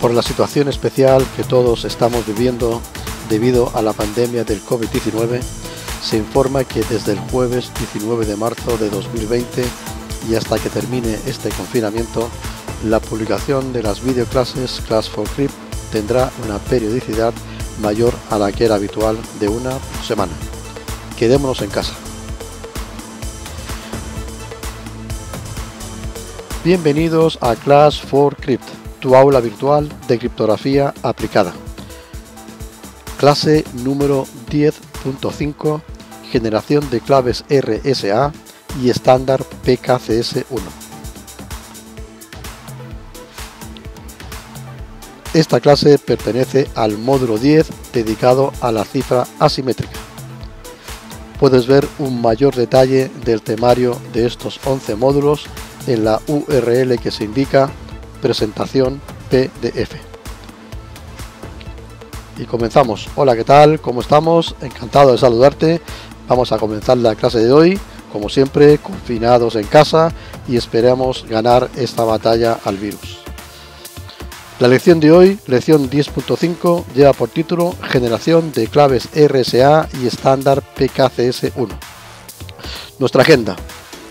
por la situación especial que todos estamos viviendo debido a la pandemia del COVID-19, se informa que desde el jueves 19 de marzo de 2020 y hasta que termine este confinamiento, la publicación de las videoclases Class for crypt tendrá una periodicidad mayor a la que era habitual de una semana. Quedémonos en casa. Bienvenidos a Class for Crypt tu aula virtual de criptografía aplicada. Clase número 10.5, generación de claves RSA y estándar PKCS1. Esta clase pertenece al módulo 10 dedicado a la cifra asimétrica. Puedes ver un mayor detalle del temario de estos 11 módulos en la URL que se indica presentación PDF. Y comenzamos. Hola, ¿qué tal? ¿Cómo estamos? Encantado de saludarte. Vamos a comenzar la clase de hoy, como siempre, confinados en casa y esperamos ganar esta batalla al virus. La lección de hoy, lección 10.5, lleva por título Generación de claves RSA y estándar PKCS1. Nuestra agenda.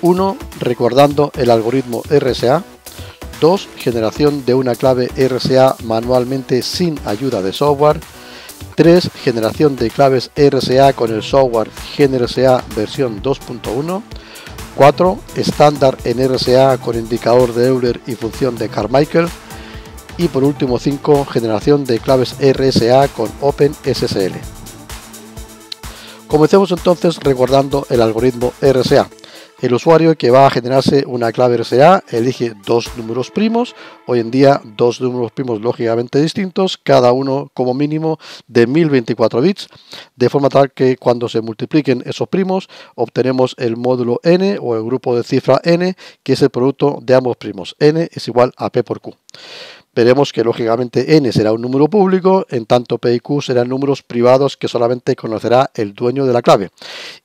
1. Recordando el algoritmo RSA. 2. Generación de una clave RSA manualmente sin ayuda de software. 3. Generación de claves RSA con el software GNRSA versión 2.1. 4. Estándar en RSA con indicador de Euler y función de Carmichael. Y por último 5. Generación de claves RSA con OpenSSL. Comencemos entonces recordando el algoritmo RSA el usuario que va a generarse una clave RSA elige dos números primos, hoy en día dos números primos lógicamente distintos, cada uno como mínimo de 1024 bits, de forma tal que cuando se multipliquen esos primos obtenemos el módulo n o el grupo de cifra n, que es el producto de ambos primos, n es igual a p por q. Veremos que lógicamente n será un número público, en tanto p y q serán números privados que solamente conocerá el dueño de la clave.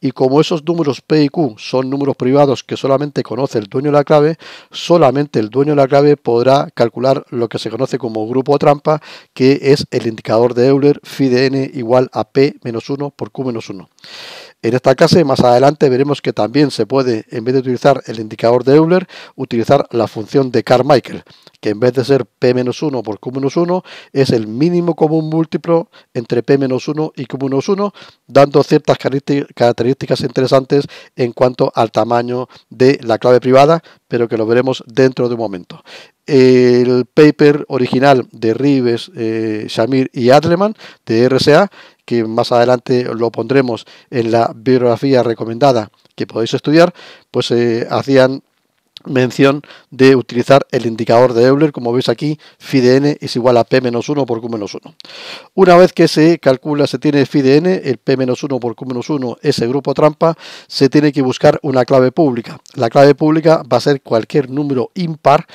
Y como esos números p y q son números privados que solamente conoce el dueño de la clave, solamente el dueño de la clave podrá calcular lo que se conoce como grupo trampa, que es el indicador de Euler phi de n igual a p menos 1 por q menos 1. En esta clase, más adelante, veremos que también se puede, en vez de utilizar el indicador de Euler, utilizar la función de Carmichael, que en vez de ser P-1 por Q-1, es el mínimo común múltiplo entre P-1 y Q-1, dando ciertas características interesantes en cuanto al tamaño de la clave privada, pero que lo veremos dentro de un momento. El paper original de Rives, eh, Shamir y Adleman de RSA que más adelante lo pondremos en la biografía recomendada que podéis estudiar, pues eh, hacían mención de utilizar el indicador de Euler, como veis aquí, phi de n es igual a p-1 por q-1. Una vez que se calcula, se tiene phi de n, el p-1 por q-1, ese grupo trampa, se tiene que buscar una clave pública. La clave pública va a ser cualquier número impar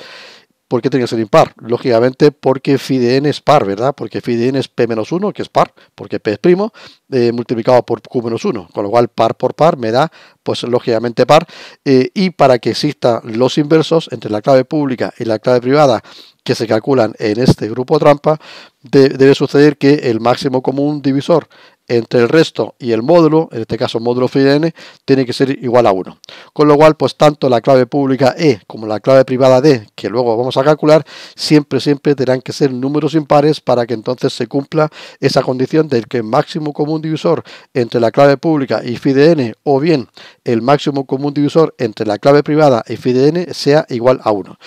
¿Por qué tiene que ser impar? Lógicamente porque de n es par, ¿verdad? Porque de n es P-1, menos que es par, porque P es primo, eh, multiplicado por Q-1, menos con lo cual par por par me da, pues lógicamente par. Eh, y para que existan los inversos entre la clave pública y la clave privada que se calculan en este grupo trampa, debe suceder que el máximo común divisor entre el resto y el módulo, en este caso módulo FIDN, tiene que ser igual a 1. Con lo cual, pues tanto la clave pública E como la clave privada D, que luego vamos a calcular, siempre, siempre tendrán que ser números impares para que entonces se cumpla esa condición del que el máximo común divisor entre la clave pública y FIDN, o bien el máximo común divisor entre la clave privada y FIDN, sea igual a 1.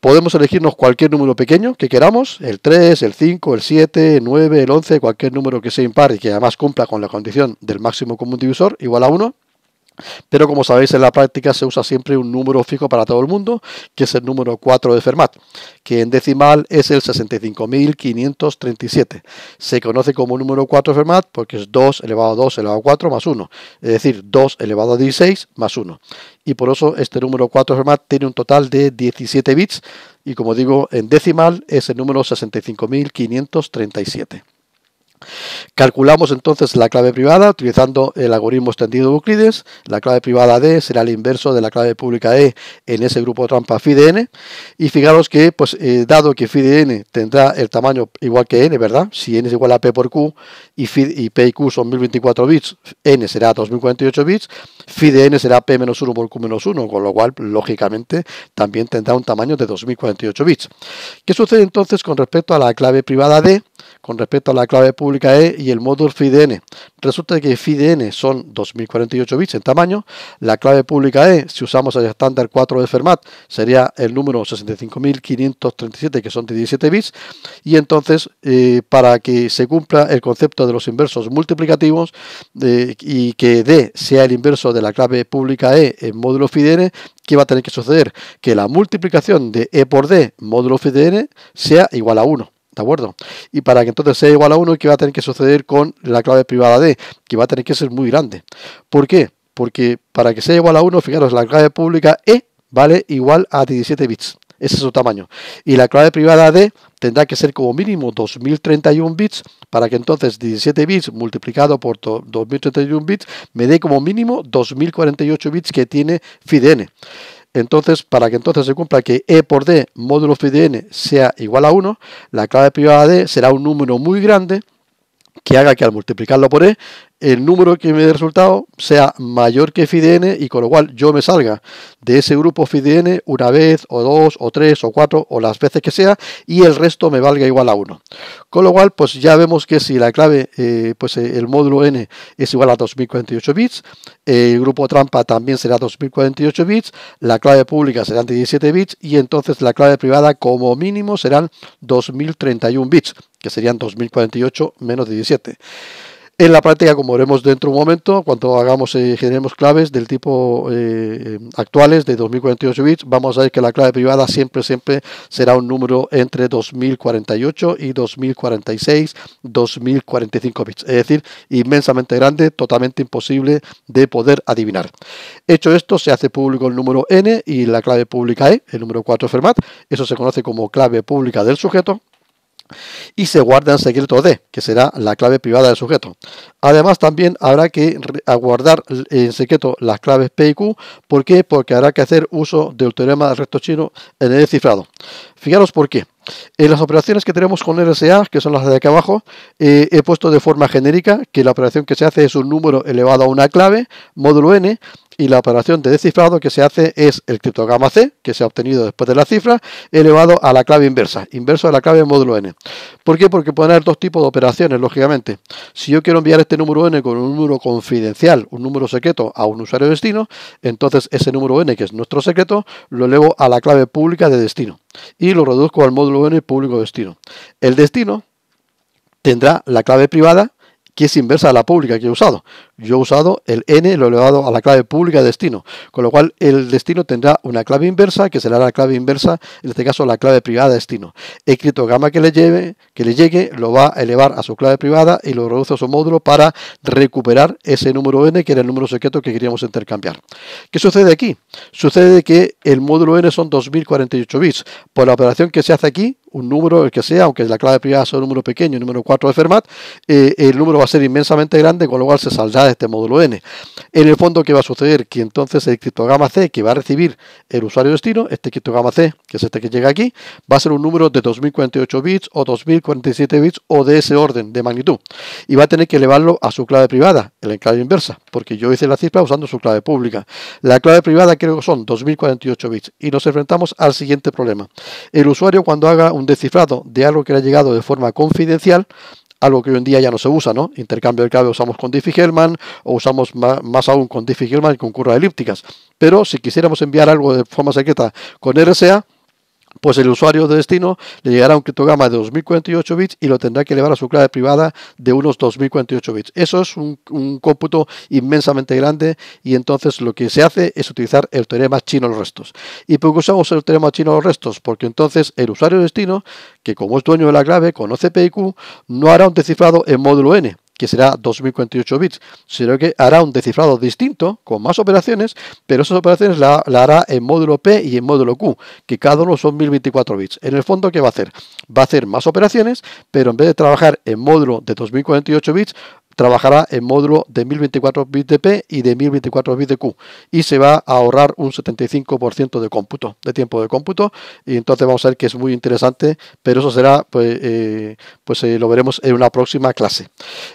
Podemos elegirnos cualquier número pequeño que queramos, el 3, el 5, el 7, el 9, el 11, cualquier número que sea impar y que además cumpla con la condición del máximo común divisor igual a 1. Pero como sabéis, en la práctica se usa siempre un número fijo para todo el mundo, que es el número 4 de Fermat, que en decimal es el 65.537. Se conoce como número 4 de Fermat porque es 2 elevado a 2 elevado a 4 más 1, es decir, 2 elevado a 16 más 1. Y por eso este número 4 de Fermat tiene un total de 17 bits y como digo, en decimal es el número 65.537. Calculamos entonces la clave privada utilizando el algoritmo extendido de Euclides. La clave privada D será el inverso de la clave pública E en ese grupo de trampa phi de n. Y fijaros que, pues, eh, dado que phi de n tendrá el tamaño igual que n, ¿verdad? Si n es igual a p por q y, y p y q son 1024 bits, n será 2048 bits, phi de n será p menos 1 por q menos 1, con lo cual, lógicamente, también tendrá un tamaño de 2048 bits. ¿Qué sucede entonces con respecto a la clave privada D? con respecto a la clave pública E y el módulo FIDN. Resulta que FIDN son 2048 bits en tamaño, la clave pública E, si usamos el estándar 4 de Fermat, sería el número 65.537, que son 17 bits, y entonces eh, para que se cumpla el concepto de los inversos multiplicativos eh, y que D sea el inverso de la clave pública E en módulo FIDN, ¿qué va a tener que suceder? Que la multiplicación de E por D módulo FIDN sea igual a 1. ¿De acuerdo? Y para que entonces sea igual a 1, ¿qué va a tener que suceder con la clave privada D? Que va a tener que ser muy grande. ¿Por qué? Porque para que sea igual a 1, fijaros, la clave pública E vale igual a 17 bits. Ese es su tamaño. Y la clave privada D tendrá que ser como mínimo 2031 bits para que entonces 17 bits multiplicado por 2031 bits me dé como mínimo 2048 bits que tiene FIDN entonces, para que entonces se cumpla que E por D módulo phi de n sea igual a 1, la clave privada de será un número muy grande que haga que al multiplicarlo por E el número que me dé resultado sea mayor que FIDN y con lo cual yo me salga de ese grupo FIDN una vez o dos o tres o cuatro o las veces que sea y el resto me valga igual a 1. Con lo cual pues ya vemos que si la clave eh, pues eh, el módulo n es igual a 2048 bits, el grupo trampa también será 2048 bits, la clave pública serán 17 bits y entonces la clave privada como mínimo serán 2031 bits, que serían 2048 menos 17. En la práctica, como veremos dentro de un momento, cuando hagamos y eh, generemos claves del tipo eh, eh, actuales de 2048 bits, vamos a ver que la clave privada siempre, siempre será un número entre 2048 y 2046, 2045 bits. Es decir, inmensamente grande, totalmente imposible de poder adivinar. Hecho esto, se hace público el número n y la clave pública e, el número 4 Fermat. Eso se conoce como clave pública del sujeto y se guarda en secreto D, que será la clave privada del sujeto. Además, también habrá que guardar en secreto las claves P y Q. ¿Por qué? Porque habrá que hacer uso del teorema del resto chino en el cifrado. Fijaros por qué. En las operaciones que tenemos con RSA, que son las de aquí abajo, eh, he puesto de forma genérica que la operación que se hace es un número elevado a una clave, módulo n, y la operación de descifrado que se hace es el criptograma C, que se ha obtenido después de la cifra, elevado a la clave inversa, inverso a la clave módulo n. ¿Por qué? Porque pueden haber dos tipos de operaciones, lógicamente. Si yo quiero enviar este número N con un número confidencial, un número secreto a un usuario de destino, entonces ese número N, que es nuestro secreto, lo elevo a la clave pública de destino y lo reduzco al módulo N público destino. El destino tendrá la clave privada que es inversa a la pública que he usado. Yo he usado el n, lo he elevado a la clave pública destino, con lo cual el destino tendrá una clave inversa, que será la clave inversa, en este caso la clave privada destino. El criptograma que le, lleve, que le llegue lo va a elevar a su clave privada y lo reduce a su módulo para recuperar ese número n, que era el número secreto que queríamos intercambiar. ¿Qué sucede aquí? Sucede que el módulo n son 2048 bits. Por la operación que se hace aquí, un número, el que sea, aunque la clave privada sea un número pequeño, el número 4 de Fermat, eh, el número va a ser inmensamente grande, con lo cual se saldrá de este módulo n. En el fondo, ¿qué va a suceder? Que entonces el criptograma C que va a recibir el usuario destino, este criptograma C, que es este que llega aquí, va a ser un número de 2048 bits o 2047 bits o de ese orden de magnitud. Y va a tener que elevarlo a su clave privada, el enclave inversa, porque yo hice la cifra usando su clave pública. La clave privada creo que son 2048 bits y nos enfrentamos al siguiente problema. El usuario cuando haga un descifrado de algo que le ha llegado de forma confidencial, algo que hoy en día ya no se usa, ¿no? Intercambio de clave usamos con Diffie-Hellman o usamos más, más, aún con Diffie-Hellman y con curvas elípticas. Pero si quisiéramos enviar algo de forma secreta con RSA, pues el usuario de destino le llegará un criptograma de 2048 bits y lo tendrá que elevar a su clave privada de unos 2048 bits. Eso es un, cómputo inmensamente grande y entonces lo que se hace es utilizar el teorema chino los restos. ¿Y por qué usamos el teorema chino los restos? Porque entonces el usuario de destino, que como es dueño de la clave, conoce PIQ, no hará un descifrado en módulo N que será 2048 bits, sino que hará un descifrado distinto, con más operaciones, pero esas operaciones la, hará en módulo P y en módulo Q, que cada uno son 1024 bits. En el fondo, ¿qué va a hacer? Va a hacer más operaciones, pero en vez de trabajar en módulo de 2048 bits, trabajará en módulo de 1024 bits de P y de 1024 bits de Q y se va a ahorrar un 75% de cómputo, de tiempo de cómputo y entonces vamos a ver que es muy interesante, pero eso será, pues, eh, pues eh, lo veremos en una próxima clase.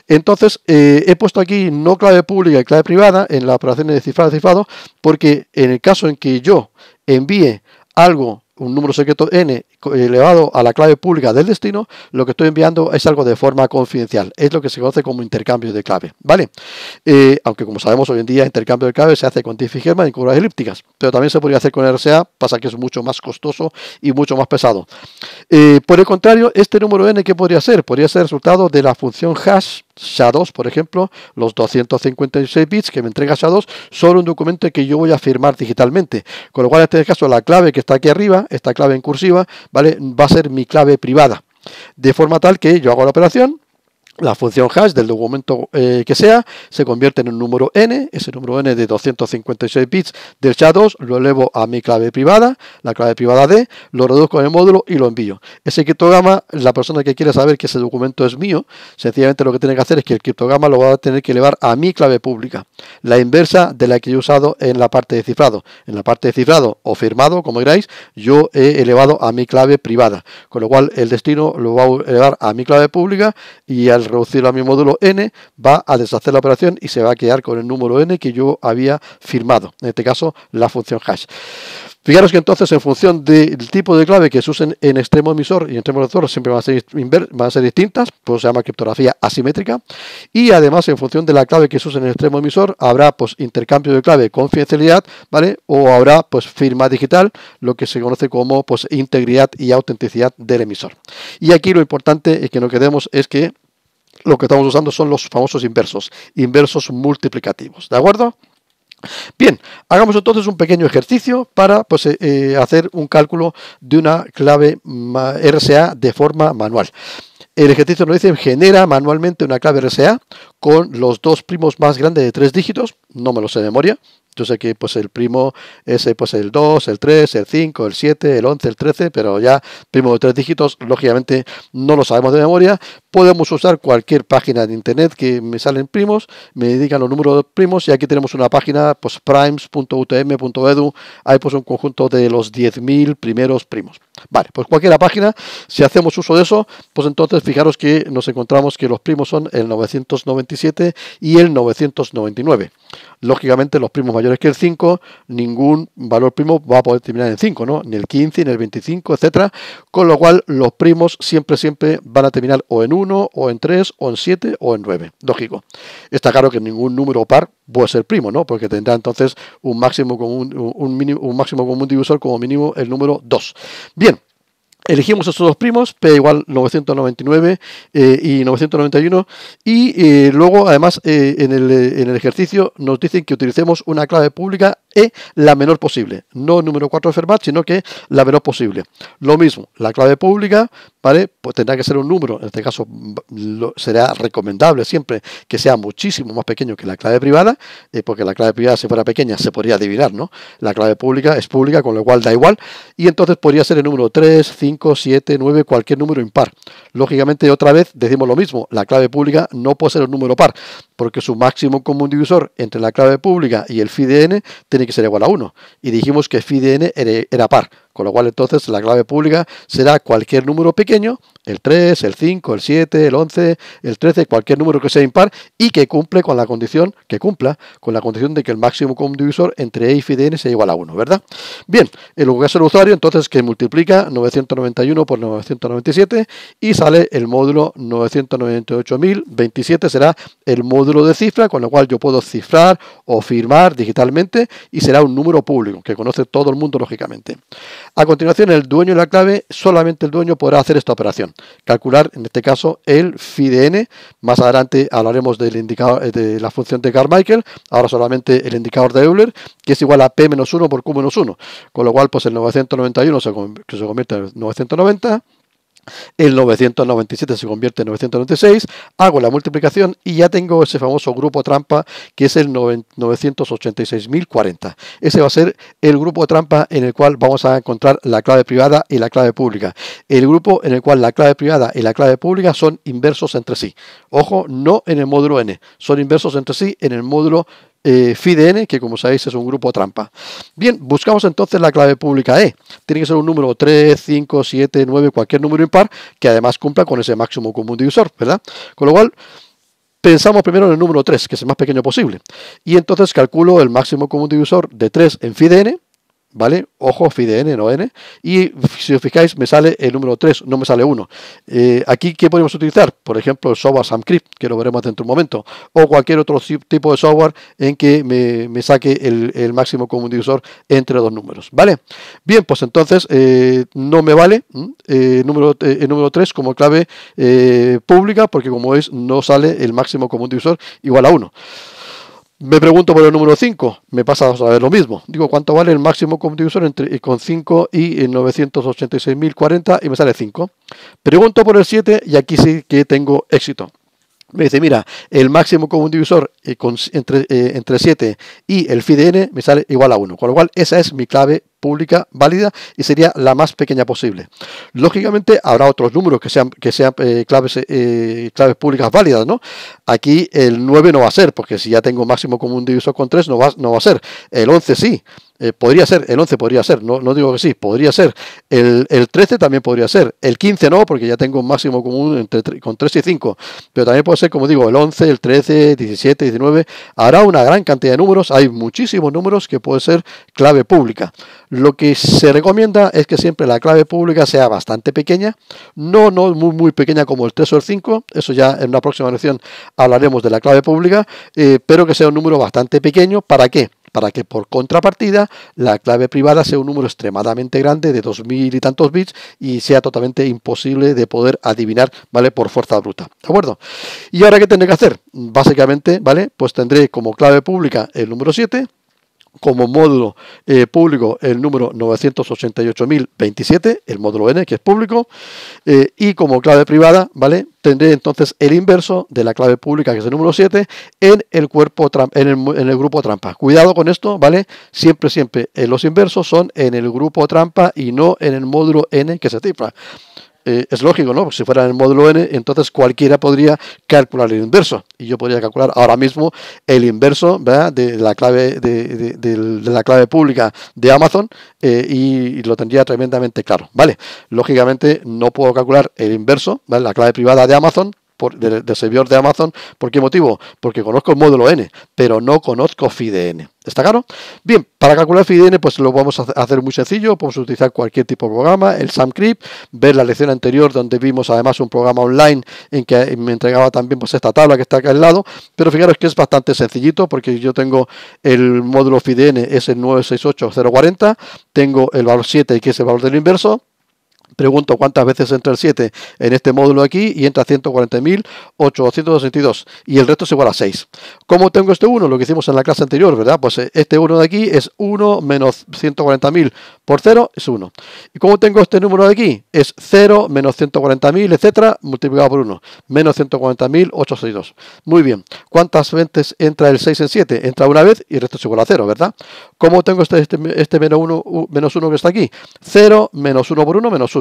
Entonces, eh, he puesto aquí no clave pública y clave privada en las operaciones de cifrado cifrado porque en el caso en que yo envíe algo un número secreto n elevado a la clave pública del destino, lo que estoy enviando es algo de forma confidencial. Es lo que se conoce como intercambio de clave. ¿Vale? Eh, aunque como sabemos hoy en día, intercambio de clave se hace con diffie y curvas elípticas, pero también se podría hacer con RSA, pasa que es mucho más costoso y mucho más pesado. Eh, por el contrario, este número n, que podría ser? Podría ser resultado de la función hash Shadows, por ejemplo, los 256 bits que me entrega Shadows son un documento que yo voy a firmar digitalmente. Con lo cual, en este caso, la clave que está aquí arriba, esta clave en cursiva, ¿vale? va a ser mi clave privada. De forma tal que yo hago la operación, la función hash del documento eh, que sea se convierte en un número n, ese número n de 256 bits del chat 2 lo elevo a mi clave privada, la clave privada D, lo reduzco en el módulo y lo envío. Ese criptograma, la persona que quiere saber que ese documento es mío, sencillamente lo que tiene que hacer es que el criptograma lo va a tener que elevar a mi clave pública, la inversa de la que he usado en la parte de cifrado. En la parte de cifrado o firmado, como queráis, yo he elevado a mi clave privada, con lo cual el destino lo va a elevar a mi clave pública y al reducirlo a mi módulo n, va a deshacer la operación y se va a quedar con el número n que yo había firmado, en este caso la función hash. Fijaros que entonces en función del tipo de clave que se usen en extremo emisor y en extremo receptor siempre van a, ser van a ser distintas, pues se llama criptografía asimétrica y además en función de la clave que se usa en el extremo emisor habrá pues intercambio de clave confidencialidad, ¿vale? O habrá pues firma digital, lo que se conoce como pues integridad y autenticidad del emisor. Y aquí lo importante es que no quedemos es que lo que estamos usando son los famosos inversos, inversos multiplicativos. ¿De acuerdo? Bien, hagamos entonces un pequeño ejercicio para pues, eh, eh, hacer un cálculo de una clave RSA de forma manual. El ejercicio nos dice, genera manualmente una clave RSA con los dos primos más grandes de tres dígitos, no me lo sé de memoria, yo sé que pues el primo es pues el 2, el 3, el 5, el 7, el 11, el 13, pero ya primo de tres dígitos, lógicamente no lo sabemos de memoria. Podemos usar cualquier página de internet que me salen primos, me digan los números de primos y aquí tenemos una página pues primes.utm.edu, e hay pues un conjunto de los 10.000 primeros primos. Vale, pues cualquiera página, si hacemos uso de eso, pues entonces fijaros que nos encontramos que los primos son el 997 y el 999 lógicamente los primos mayores que el 5, ningún valor primo va a poder terminar en 5, ¿no? Ni el 15, ni el 25, etcétera, con lo cual los primos siempre, siempre van a terminar o en 1, o en 3, o en 7, o en 9, lógico. Está claro que ningún número par puede ser primo, ¿no? Porque tendrá entonces un máximo mínimo, un máximo común divisor como mínimo el número 2. Bien, elegimos estos dos primos, P igual 999 y 991, eh, y eh, luego además eh, en, el, en, el, ejercicio nos dicen que utilicemos una clave pública E la menor posible, no número 4 de Fermat, sino que la menor posible. Lo mismo, la clave pública, ¿vale? Pues tendrá que ser un número, en este caso será recomendable siempre que sea muchísimo más pequeño que la clave privada, porque la clave privada si fuera pequeña se podría adivinar, ¿no? La clave pública es pública, con lo cual da igual, y entonces podría ser el número 3, 5, 7, 9, cualquier número impar. Lógicamente, otra vez decimos lo mismo, la clave pública no puede ser un número par, porque su máximo común divisor entre la clave pública y el n tiene que ser igual a 1. Y dijimos que n era par, con lo cual entonces la clave pública será cualquier número pequeño, el 3, el 5, el 7, el 11, el 13, cualquier número que sea impar y que cumple con la condición, que cumpla con la condición de que el máximo común divisor entre e y n sea igual a 1, ¿verdad? Bien, el lo es el usuario entonces que multiplica 991 por 997 y sale el módulo 998.027 será el módulo de cifra con lo cual yo puedo cifrar o firmar digitalmente y será un número público que conoce todo el mundo lógicamente. A continuación, el dueño de la clave, solamente el dueño podrá hacer esta operación. Calcular, en este caso, el n. Más adelante hablaremos del indicador, eh, de la función de Carmichael. Ahora solamente el indicador de Euler, que es igual a P-1 por Q-1. Con lo cual, pues el 991 se convierte en 990 el 997 se convierte en 996, hago la multiplicación y ya tengo ese famoso grupo trampa que es el 986.040. Ese va a ser el grupo trampa en el cual vamos a encontrar la clave privada y la clave pública. El grupo en el cual la clave privada y la clave pública son inversos entre sí. Ojo, no en el módulo n, son inversos entre sí en el módulo eh, n que como sabéis es un grupo trampa. Bien, buscamos entonces la clave pública E. Tiene que ser un número 3, 5, 7, 9, cualquier número impar, que además cumpla con ese máximo común divisor, ¿verdad? Con lo cual, pensamos primero en el número 3, que es el más pequeño posible. Y entonces calculo el máximo común divisor de 3 en n ¿Vale? Ojo, n no N. Y si os fijáis, me sale el número 3, no me sale 1. Eh, aquí, ¿qué podemos utilizar? Por ejemplo, el software SAMCrypt, que lo veremos dentro de un momento. O cualquier otro tipo de software en que me, saque el, máximo común divisor entre dos números. ¿Vale? Bien, pues entonces eh, no me vale número, eh, el número 3 como clave pública, porque como veis, no sale el máximo común divisor igual a 1. Me pregunto por el número 5, me pasa a ver lo mismo. Digo, ¿cuánto vale el máximo divisor entre, eh, con 5 y 986.040? Eh, y me sale 5. Pregunto por el 7 y aquí sí que tengo éxito me dice, mira, el máximo común divisor eh, entre, 7 eh, y el phi de n me sale igual a 1. Con lo cual, esa es mi clave pública válida y sería la más pequeña posible. Lógicamente, habrá otros números que sean, que sean eh, claves, claves públicas válidas, ¿no? Aquí el 9 no va a ser, porque si ya tengo máximo común divisor con 3, no va, no va a ser. El 11 sí. Eh, podría ser, el 11 podría ser, no, no digo que sí, podría ser. El, 13 también podría ser. El 15 no, porque ya tengo un máximo común entre, con 3 y 5. Pero también puede ser, como digo, el 11, el 13, 17, 19. Hará una gran cantidad de números. Hay muchísimos números que puede ser clave pública. Lo que se recomienda es que siempre la clave pública sea bastante pequeña. No, no muy, muy pequeña como el 3 o el 5. Eso ya en una próxima lección hablaremos de la clave pública. Eh, pero que sea un número bastante pequeño. ¿Para qué? para que por contrapartida la clave privada sea un número extremadamente grande de dos mil y tantos bits y sea totalmente imposible de poder adivinar, ¿vale? Por fuerza bruta, ¿de acuerdo? Y ahora, ¿qué tendré que hacer? Básicamente, ¿vale? Pues tendré como clave pública el número 7, como módulo eh, público el número 988.027, el módulo N, que es público, eh, y como clave privada, ¿vale? Tendré entonces el inverso de la clave pública, que es el número 7, en el, cuerpo en en el grupo trampa. Cuidado con esto, ¿vale? Siempre, siempre eh, los inversos son en el grupo trampa y no en el módulo N que se cifra. Eh, es lógico, ¿no? si fuera en el módulo n, entonces cualquiera podría calcular el inverso. Y yo podría calcular ahora mismo el inverso De, la clave, de, la clave pública de Amazon eh, y, lo tendría tremendamente claro, ¿vale? Lógicamente no puedo calcular el inverso, ¿vale? la clave privada de Amazon, del, servidor de Amazon. ¿Por qué motivo? Porque conozco el módulo N, pero no conozco FIDN. ¿Está claro? Bien, para calcular FIDN, pues lo vamos a hacer muy sencillo. Podemos utilizar cualquier tipo de programa, el SAMCRIP, ver la lección anterior donde vimos además un programa online en que me entregaba también pues esta tabla que está acá al lado. Pero fijaros que es bastante sencillito porque yo tengo el módulo FIDN, es el 968040, tengo el valor 7 que es el valor del inverso Pregunto cuántas veces entra el 7 en este módulo aquí y entra 140.862 y el resto es igual a 6. ¿Cómo tengo este 1? Lo que hicimos en la clase anterior, ¿verdad? Pues eh, este 1 de aquí es 1 menos 140.000 por 0 es 1. ¿Y cómo tengo este número de aquí? Es 0 menos 140.000, etcétera, multiplicado por 1. Menos 140.862. Muy bien. ¿Cuántas veces entra el 6 en 7? Entra una vez y el resto es igual a 0, ¿verdad? ¿Cómo tengo este, este, este, menos, 1, menos 1 que está aquí? 0 menos 1 por 1 menos 1.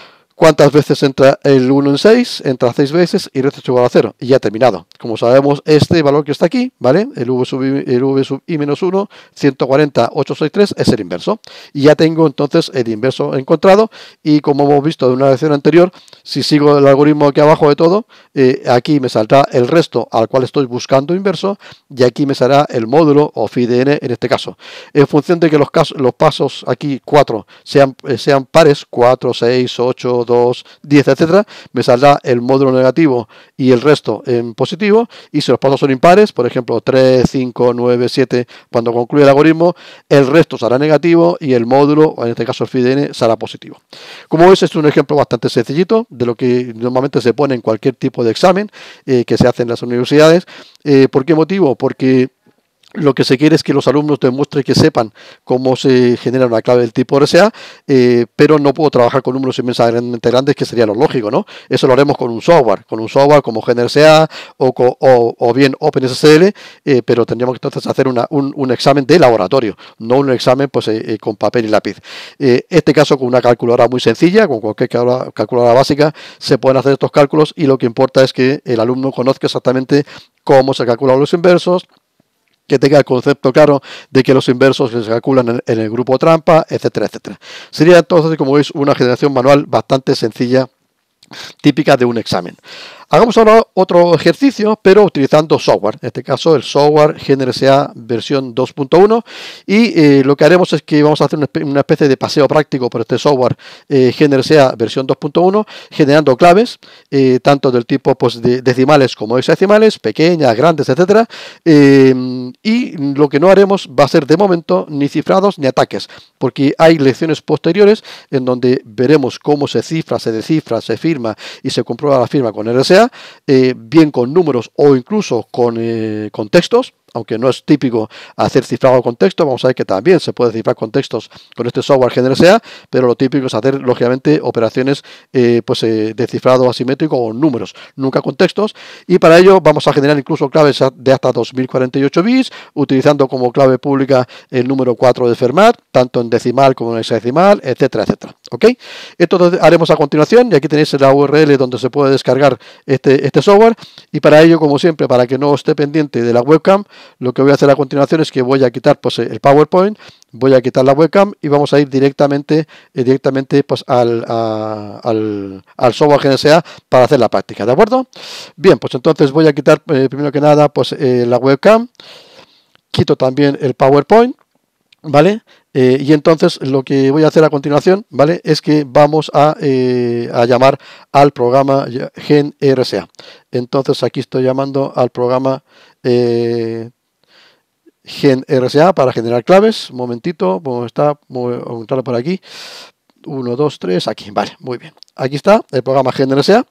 ¿Cuántas veces entra el 1 en 6? Entra 6 veces y el resto igual a 0. Y ya terminado. Como sabemos, este valor que está aquí, ¿vale? El v sub, i, menos 1, 140, 863, es el inverso. Y ya tengo entonces el inverso encontrado. Y como hemos visto en una lección anterior, si sigo el algoritmo aquí abajo de todo, eh, aquí me saldrá el resto al cual estoy buscando inverso. Y aquí me saldrá el módulo o phi de n en este caso. En función de que los, los pasos aquí 4 sean, eh, sean pares, 4, 6, 8, 2, 2, 10, etcétera, me saldrá el módulo negativo y el resto en positivo. Y si los pasos son impares, por ejemplo, 3, 5, 9, 7, cuando concluye el algoritmo, el resto será negativo y el módulo, en este caso el FIDN, será positivo. Como veis, es un ejemplo bastante sencillito de lo que normalmente se pone en cualquier tipo de examen eh, que se hace en las universidades. Eh, ¿Por qué motivo? Porque lo que se quiere es que los alumnos demuestren que sepan cómo se genera una clave del tipo RSA, eh, pero no puedo trabajar con números inmensamente grandes, que sería lo lógico, ¿no? Eso lo haremos con un software, con un software como GNRSA o, o, bien OpenSSL, eh, pero tendríamos que entonces hacer un, examen de laboratorio, no un examen pues, eh, con papel y lápiz. este caso con una calculadora muy sencilla, con cualquier calculadora básica, se pueden hacer estos cálculos y lo que importa es que el alumno conozca exactamente cómo se calculan los inversos, que tenga el concepto claro de que los inversos se calculan en, el grupo trampa, etcétera, etcétera. Sería entonces, como veis, una generación manual bastante sencilla típica de un examen. Hagamos ahora otro ejercicio, pero utilizando software. En este caso, el software GNRSA versión 2.1. Y eh, lo que haremos es que vamos a hacer una especie de paseo práctico por este software eh, GNRSA versión 2.1, generando claves, eh, tanto del tipo pues, de decimales como hexadecimales, pequeñas, grandes, etcétera. Eh, y lo que no haremos va a ser de momento ni cifrados ni ataques, porque hay lecciones posteriores en donde veremos cómo se cifra, se descifra, se firma y se comprueba la firma con RSA eh, bien con números o incluso con, eh, con textos, aunque no es típico hacer cifrado con texto, vamos a ver que también se puede cifrar con textos con este software GNSA, pero lo típico es hacer, lógicamente, operaciones eh, pues, eh, de cifrado asimétrico o números, nunca con textos, y para ello vamos a generar incluso claves de hasta 2048 bits, utilizando como clave pública el número 4 de Fermat, tanto en decimal como en hexadecimal, etcétera, etcétera. ¿Ok? Esto lo haremos a continuación, y aquí tenéis la URL donde se puede descargar este, este software, y para ello, como siempre, para que no esté pendiente de la webcam, lo que voy a hacer a continuación es que voy a quitar pues, el PowerPoint, voy a quitar la webcam y vamos a ir directamente, eh, directamente pues, al, a, al, al, software GNSA para hacer la práctica, ¿de acuerdo? Bien, pues entonces voy a quitar eh, primero que nada pues, eh, la webcam, quito también el PowerPoint, ¿vale? y entonces lo que voy a hacer a continuación, ¿vale? Es que vamos a, a llamar al programa GenRSA. Entonces aquí estoy llamando al programa eh, para generar claves. Un momentito, cómo está, a por aquí. 1, 2, 3, aquí, vale, muy bien. Aquí está el programa GenRSA.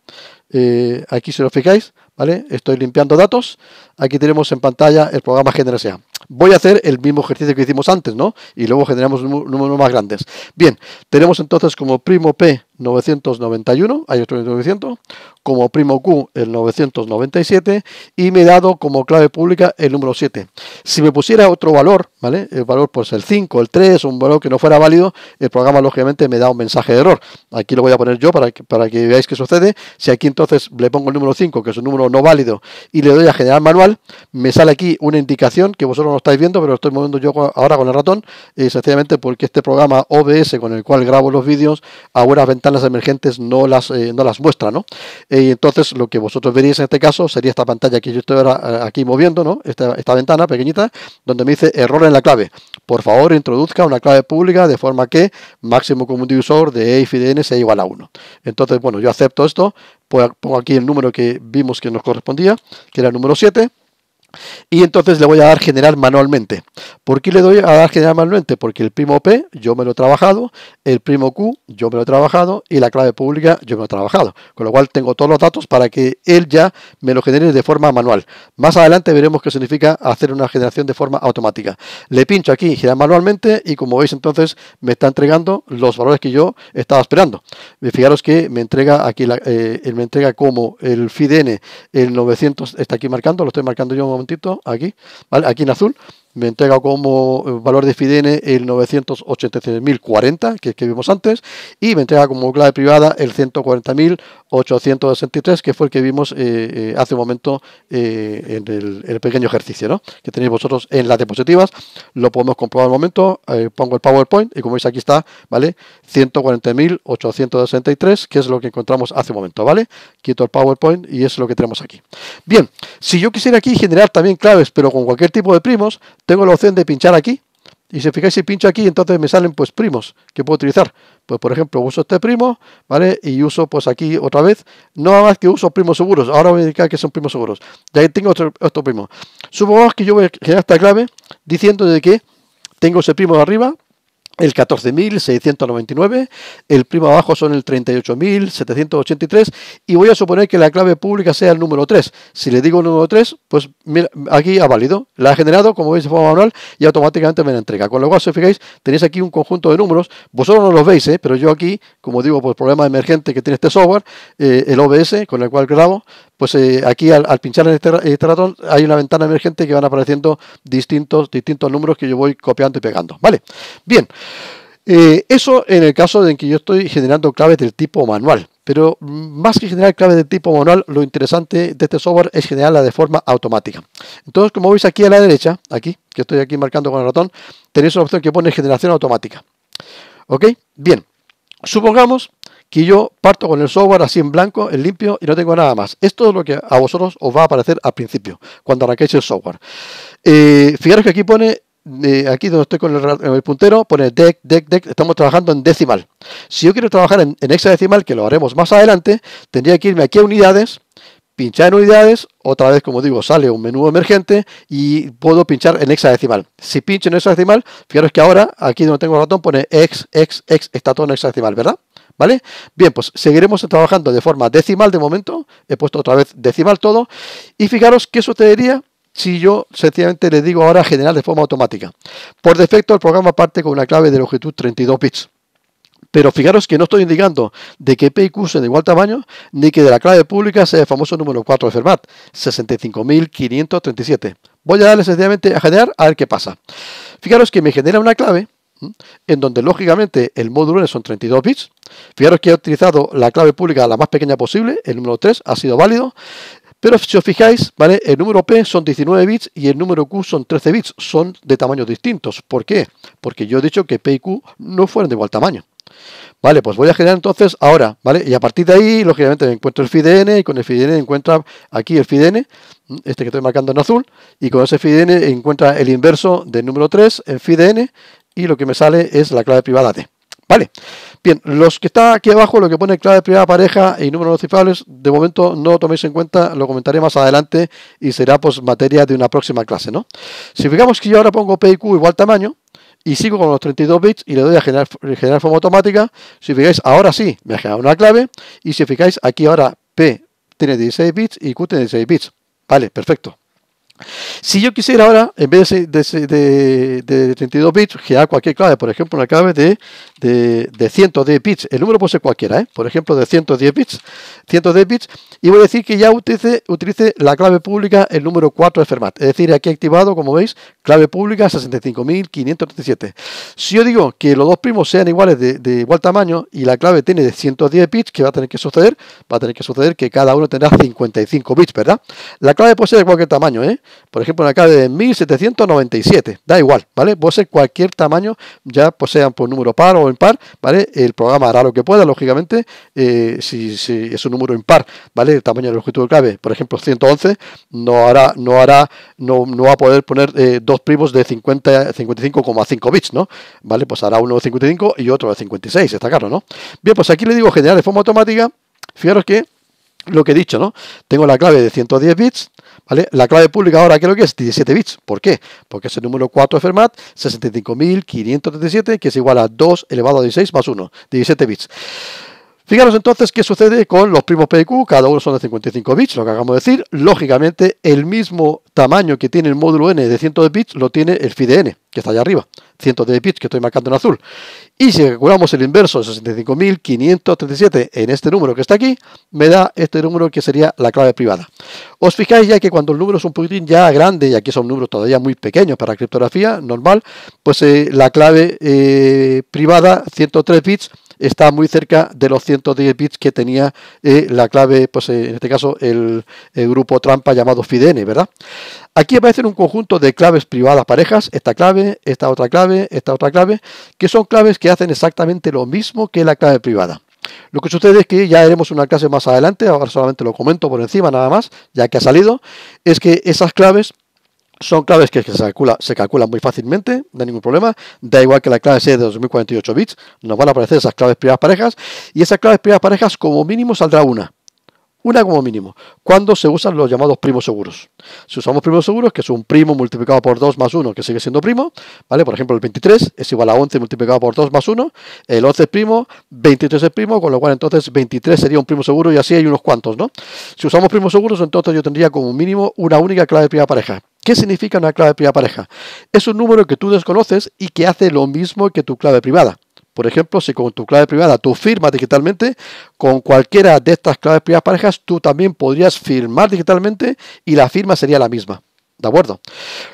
Eh, aquí se lo fijáis, ¿vale? Estoy limpiando datos. Aquí tenemos en pantalla el programa GenRSA. Voy a hacer el mismo ejercicio que hicimos antes, ¿no? Y luego generamos números más grandes. Bien, tenemos entonces como primo P 991, hay otro 900, como primo Q el 997 y me he dado como clave pública el número 7. Si me pusiera otro valor, ¿vale? El valor pues el 5, el 3, un valor que no fuera válido, el programa lógicamente me da un mensaje de error. Aquí lo voy a poner yo para que, para que veáis qué sucede. Si aquí entonces le pongo el número 5, que es un número no válido, y le doy a generar manual, me sale aquí una indicación que vosotros no estáis viendo, pero lo estoy moviendo yo ahora con el ratón, eh, sencillamente porque este programa OBS con el cual grabo los vídeos, a buenas ventanas las emergentes no las, eh, no las muestra, ¿no? Y entonces lo que vosotros veréis en este caso sería esta pantalla que yo estoy ahora eh, aquí moviendo, ¿no? Esta, ventana pequeñita, donde me dice error en la clave. Por favor, introduzca una clave pública de forma que máximo común divisor de e y N sea igual a 1. Entonces, bueno, yo acepto esto, pongo aquí el número que vimos que nos correspondía, que era el número 7, y entonces le voy a dar generar manualmente. ¿Por qué le doy a dar generar manualmente? Porque el primo P yo me lo he trabajado, el primo Q yo me lo he trabajado y la clave pública yo me lo he trabajado. Con lo cual tengo todos los datos para que él ya me lo genere de forma manual. Más adelante veremos qué significa hacer una generación de forma automática. Le pincho aquí generar manualmente y como veis entonces me está entregando los valores que yo estaba esperando. Fijaros que me entrega aquí, la, eh, me entrega como el FIDN el 900, está aquí marcando, lo estoy marcando yo puntito aquí, ¿vale? Aquí en azul, me entrega como eh, valor de FIDN el 983.040, que, es que vimos antes, y me entrega como clave privada el 140.863, que fue el que vimos eh, eh, hace un momento en el, pequeño ejercicio ¿no? que tenéis vosotros en las diapositivas. Lo podemos comprobar al momento, pongo el PowerPoint y como veis aquí está, ¿vale? 140.863, que es lo que encontramos hace un momento, ¿vale? Quito el PowerPoint y es lo que tenemos aquí. Bien, si yo quisiera aquí generar también claves, pero con cualquier tipo de primos, tengo la opción de pinchar aquí. Y si fijáis, si pincho aquí, entonces me salen pues primos que puedo utilizar. Pues por ejemplo, uso este primo, ¿vale? Y uso pues aquí otra vez, no más que uso primos seguros. Ahora voy a indicar que son primos seguros. Ya tengo otro, primos. primo. Supongamos que yo voy a generar esta clave diciendo de que tengo ese primo de arriba, el 14.699, el primo abajo son el 38.783 y voy a suponer que la clave pública sea el número 3. Si le digo el número 3, pues mira, aquí ha válido, la ha generado, como veis de forma manual, y automáticamente me la entrega. Con lo cual, si os fijáis, tenéis aquí un conjunto de números, vosotros no los veis, ¿eh? pero yo aquí, como digo, por problema emergente que tiene este software, eh, el OBS con el cual grabo, pues eh, aquí al, pinchar en este, este ratón hay una ventana emergente que van apareciendo distintos, distintos números que yo voy copiando y pegando. Vale, bien. Eh, eso en el caso de que yo estoy generando claves del tipo manual. Pero más que generar claves del tipo manual, lo interesante de este software es generarla de forma automática. Entonces, como veis aquí a la derecha, aquí, que estoy aquí marcando con el ratón, tenéis una opción que pone generación automática. ¿Ok? Bien. Supongamos que yo parto con el software así en blanco, en limpio y no tengo nada más. Esto es lo que a vosotros os va a aparecer al principio, cuando arranquéis el software. Eh, fijaros que aquí pone eh, aquí donde estoy con el, puntero, pone DEC, DEC, DEC. estamos trabajando en decimal. Si yo quiero trabajar en, hexadecimal, que lo haremos más adelante, tendría que irme aquí a unidades, pinchar en unidades, otra vez como digo, sale un menú emergente y puedo pinchar en hexadecimal. Si pincho en hexadecimal, fijaros que ahora aquí donde tengo el ratón pone EX, EX, EX, está todo en hexadecimal, ¿verdad? ¿Vale? Bien, pues seguiremos trabajando de forma decimal de momento. He puesto otra vez decimal todo. Y fijaros qué sucedería si yo sencillamente le digo ahora generar de forma automática. Por defecto el programa parte con una clave de longitud 32 bits. Pero fijaros que no estoy indicando de que P y Q sean de igual tamaño, ni que de la clave pública sea el famoso número 4 de Fermat, 65.537. Voy a darle sencillamente a generar a ver qué pasa. Fijaros que me genera una clave en donde lógicamente el módulo N son 32 bits. Fijaros que he utilizado la clave pública la más pequeña posible, el número 3 ha sido válido, pero si os fijáis, ¿vale? El número P son 19 bits y el número Q son 13 bits, son de tamaños distintos. ¿Por qué? Porque yo he dicho que P y Q no fueran de igual tamaño. Vale, pues voy a generar entonces ahora, ¿vale? Y a partir de ahí, lógicamente, encuentro el FIDN y con el FIDN encuentra aquí el FIDN, este que estoy marcando en azul, y con ese FIDN encuentra el inverso del número 3 en FIDN, y lo que me sale es la clave privada D. Vale, bien, los que está aquí abajo, lo que pone clave privada pareja y números no cifrables, de momento no toméis en cuenta, lo comentaré más adelante y será pues materia de una próxima clase, ¿no? Si fijamos que yo ahora pongo P y Q igual tamaño, y sigo con los 32 bits y le doy a generar, generar forma automática. Si fijáis, ahora sí me ha generado una clave. Y si fijáis, aquí ahora P tiene 16 bits y Q tiene 16 bits. Vale, perfecto. Si yo quisiera ahora, en vez de, de, de, 32 bits, crear cualquier clave, por ejemplo, una clave de, de, 110 bits, el número puede ser cualquiera, ¿eh? por ejemplo, de 110 bits, 110 bits, y voy a decir que ya utilice, utilice la clave pública, el número 4 de Fermat. Es decir, aquí activado, como veis, clave pública 65.537. Si yo digo que los dos primos sean iguales de, igual tamaño y la clave tiene de 110 bits, ¿qué va a tener que suceder, va a tener que suceder que cada uno tendrá 55 bits, ¿verdad? La clave puede ser de cualquier tamaño, ¿eh? Por ejemplo, una clave de 1797. Da igual, ¿vale? Puede ser cualquier tamaño, ya pues sean por número par o impar, ¿vale? El programa hará lo que pueda, lógicamente, eh, si, si, es un número impar, ¿vale? El tamaño del objeto de clave, por ejemplo, 111, no hará, no hará, no, va a poder poner eh, dos primos de 50, 55,5 bits, ¿no? ¿Vale? Pues hará uno de 55 y otro de 56, está claro, ¿no? Bien, pues aquí le digo generar de forma automática, fijaros que lo que he dicho, ¿no? Tengo la clave de 110 bits, ¿Vale? La clave pública ahora, ¿qué es lo que es? 17 bits. ¿Por qué? Porque es el número 4 de Fermat, 65.537, que es igual a 2 elevado a 16 más 1, 17 bits. Fijaros entonces qué sucede con los primos PQ, cada uno son de 55 bits, lo que acabamos de decir. Lógicamente, el mismo tamaño que tiene el módulo N de 100 bits lo tiene el e N, que está allá arriba, 100 bits que estoy marcando en azul. Y si calculamos el inverso de 65.537 en este número que está aquí, me da este número que sería la clave privada. Os fijáis ya que cuando el número es un poquitín ya grande, y aquí son números todavía muy pequeños para criptografía normal, pues eh, la clave eh, privada, 103 bits, está muy cerca de los 110 bits que tenía eh, la clave, pues eh, en este caso el, grupo trampa llamado FIDN, ¿verdad? Aquí aparecen un conjunto de claves privadas parejas, esta clave, esta otra clave, esta otra clave, que son claves que hacen exactamente lo mismo que la clave privada. Lo que sucede es que ya haremos una clase más adelante, ahora solamente lo comento por encima nada más, ya que ha salido, es que esas claves son claves que se calculan se calcula muy fácilmente, no hay ningún problema. Da igual que la clave sea de 2048 bits, nos van a aparecer esas claves privadas parejas y esas claves privadas parejas como mínimo saldrá una. Una como mínimo, cuando se usan los llamados primos seguros. Si usamos primos seguros, que es un primo multiplicado por 2 más 1, que sigue siendo primo, ¿vale? Por ejemplo, el 23 es igual a 11 multiplicado por 2 más 1, el 11 es primo, 23 es primo, con lo cual entonces 23 sería un primo seguro y así hay unos cuantos, ¿no? Si usamos primos seguros, entonces yo tendría como mínimo una única clave de pareja. ¿Qué significa una clave privada pareja? Es un número que tú desconoces y que hace lo mismo que tu clave privada. Por ejemplo, si con tu clave privada tú firmas digitalmente, con cualquiera de estas claves privadas parejas tú también podrías firmar digitalmente y la firma sería la misma. ¿De acuerdo?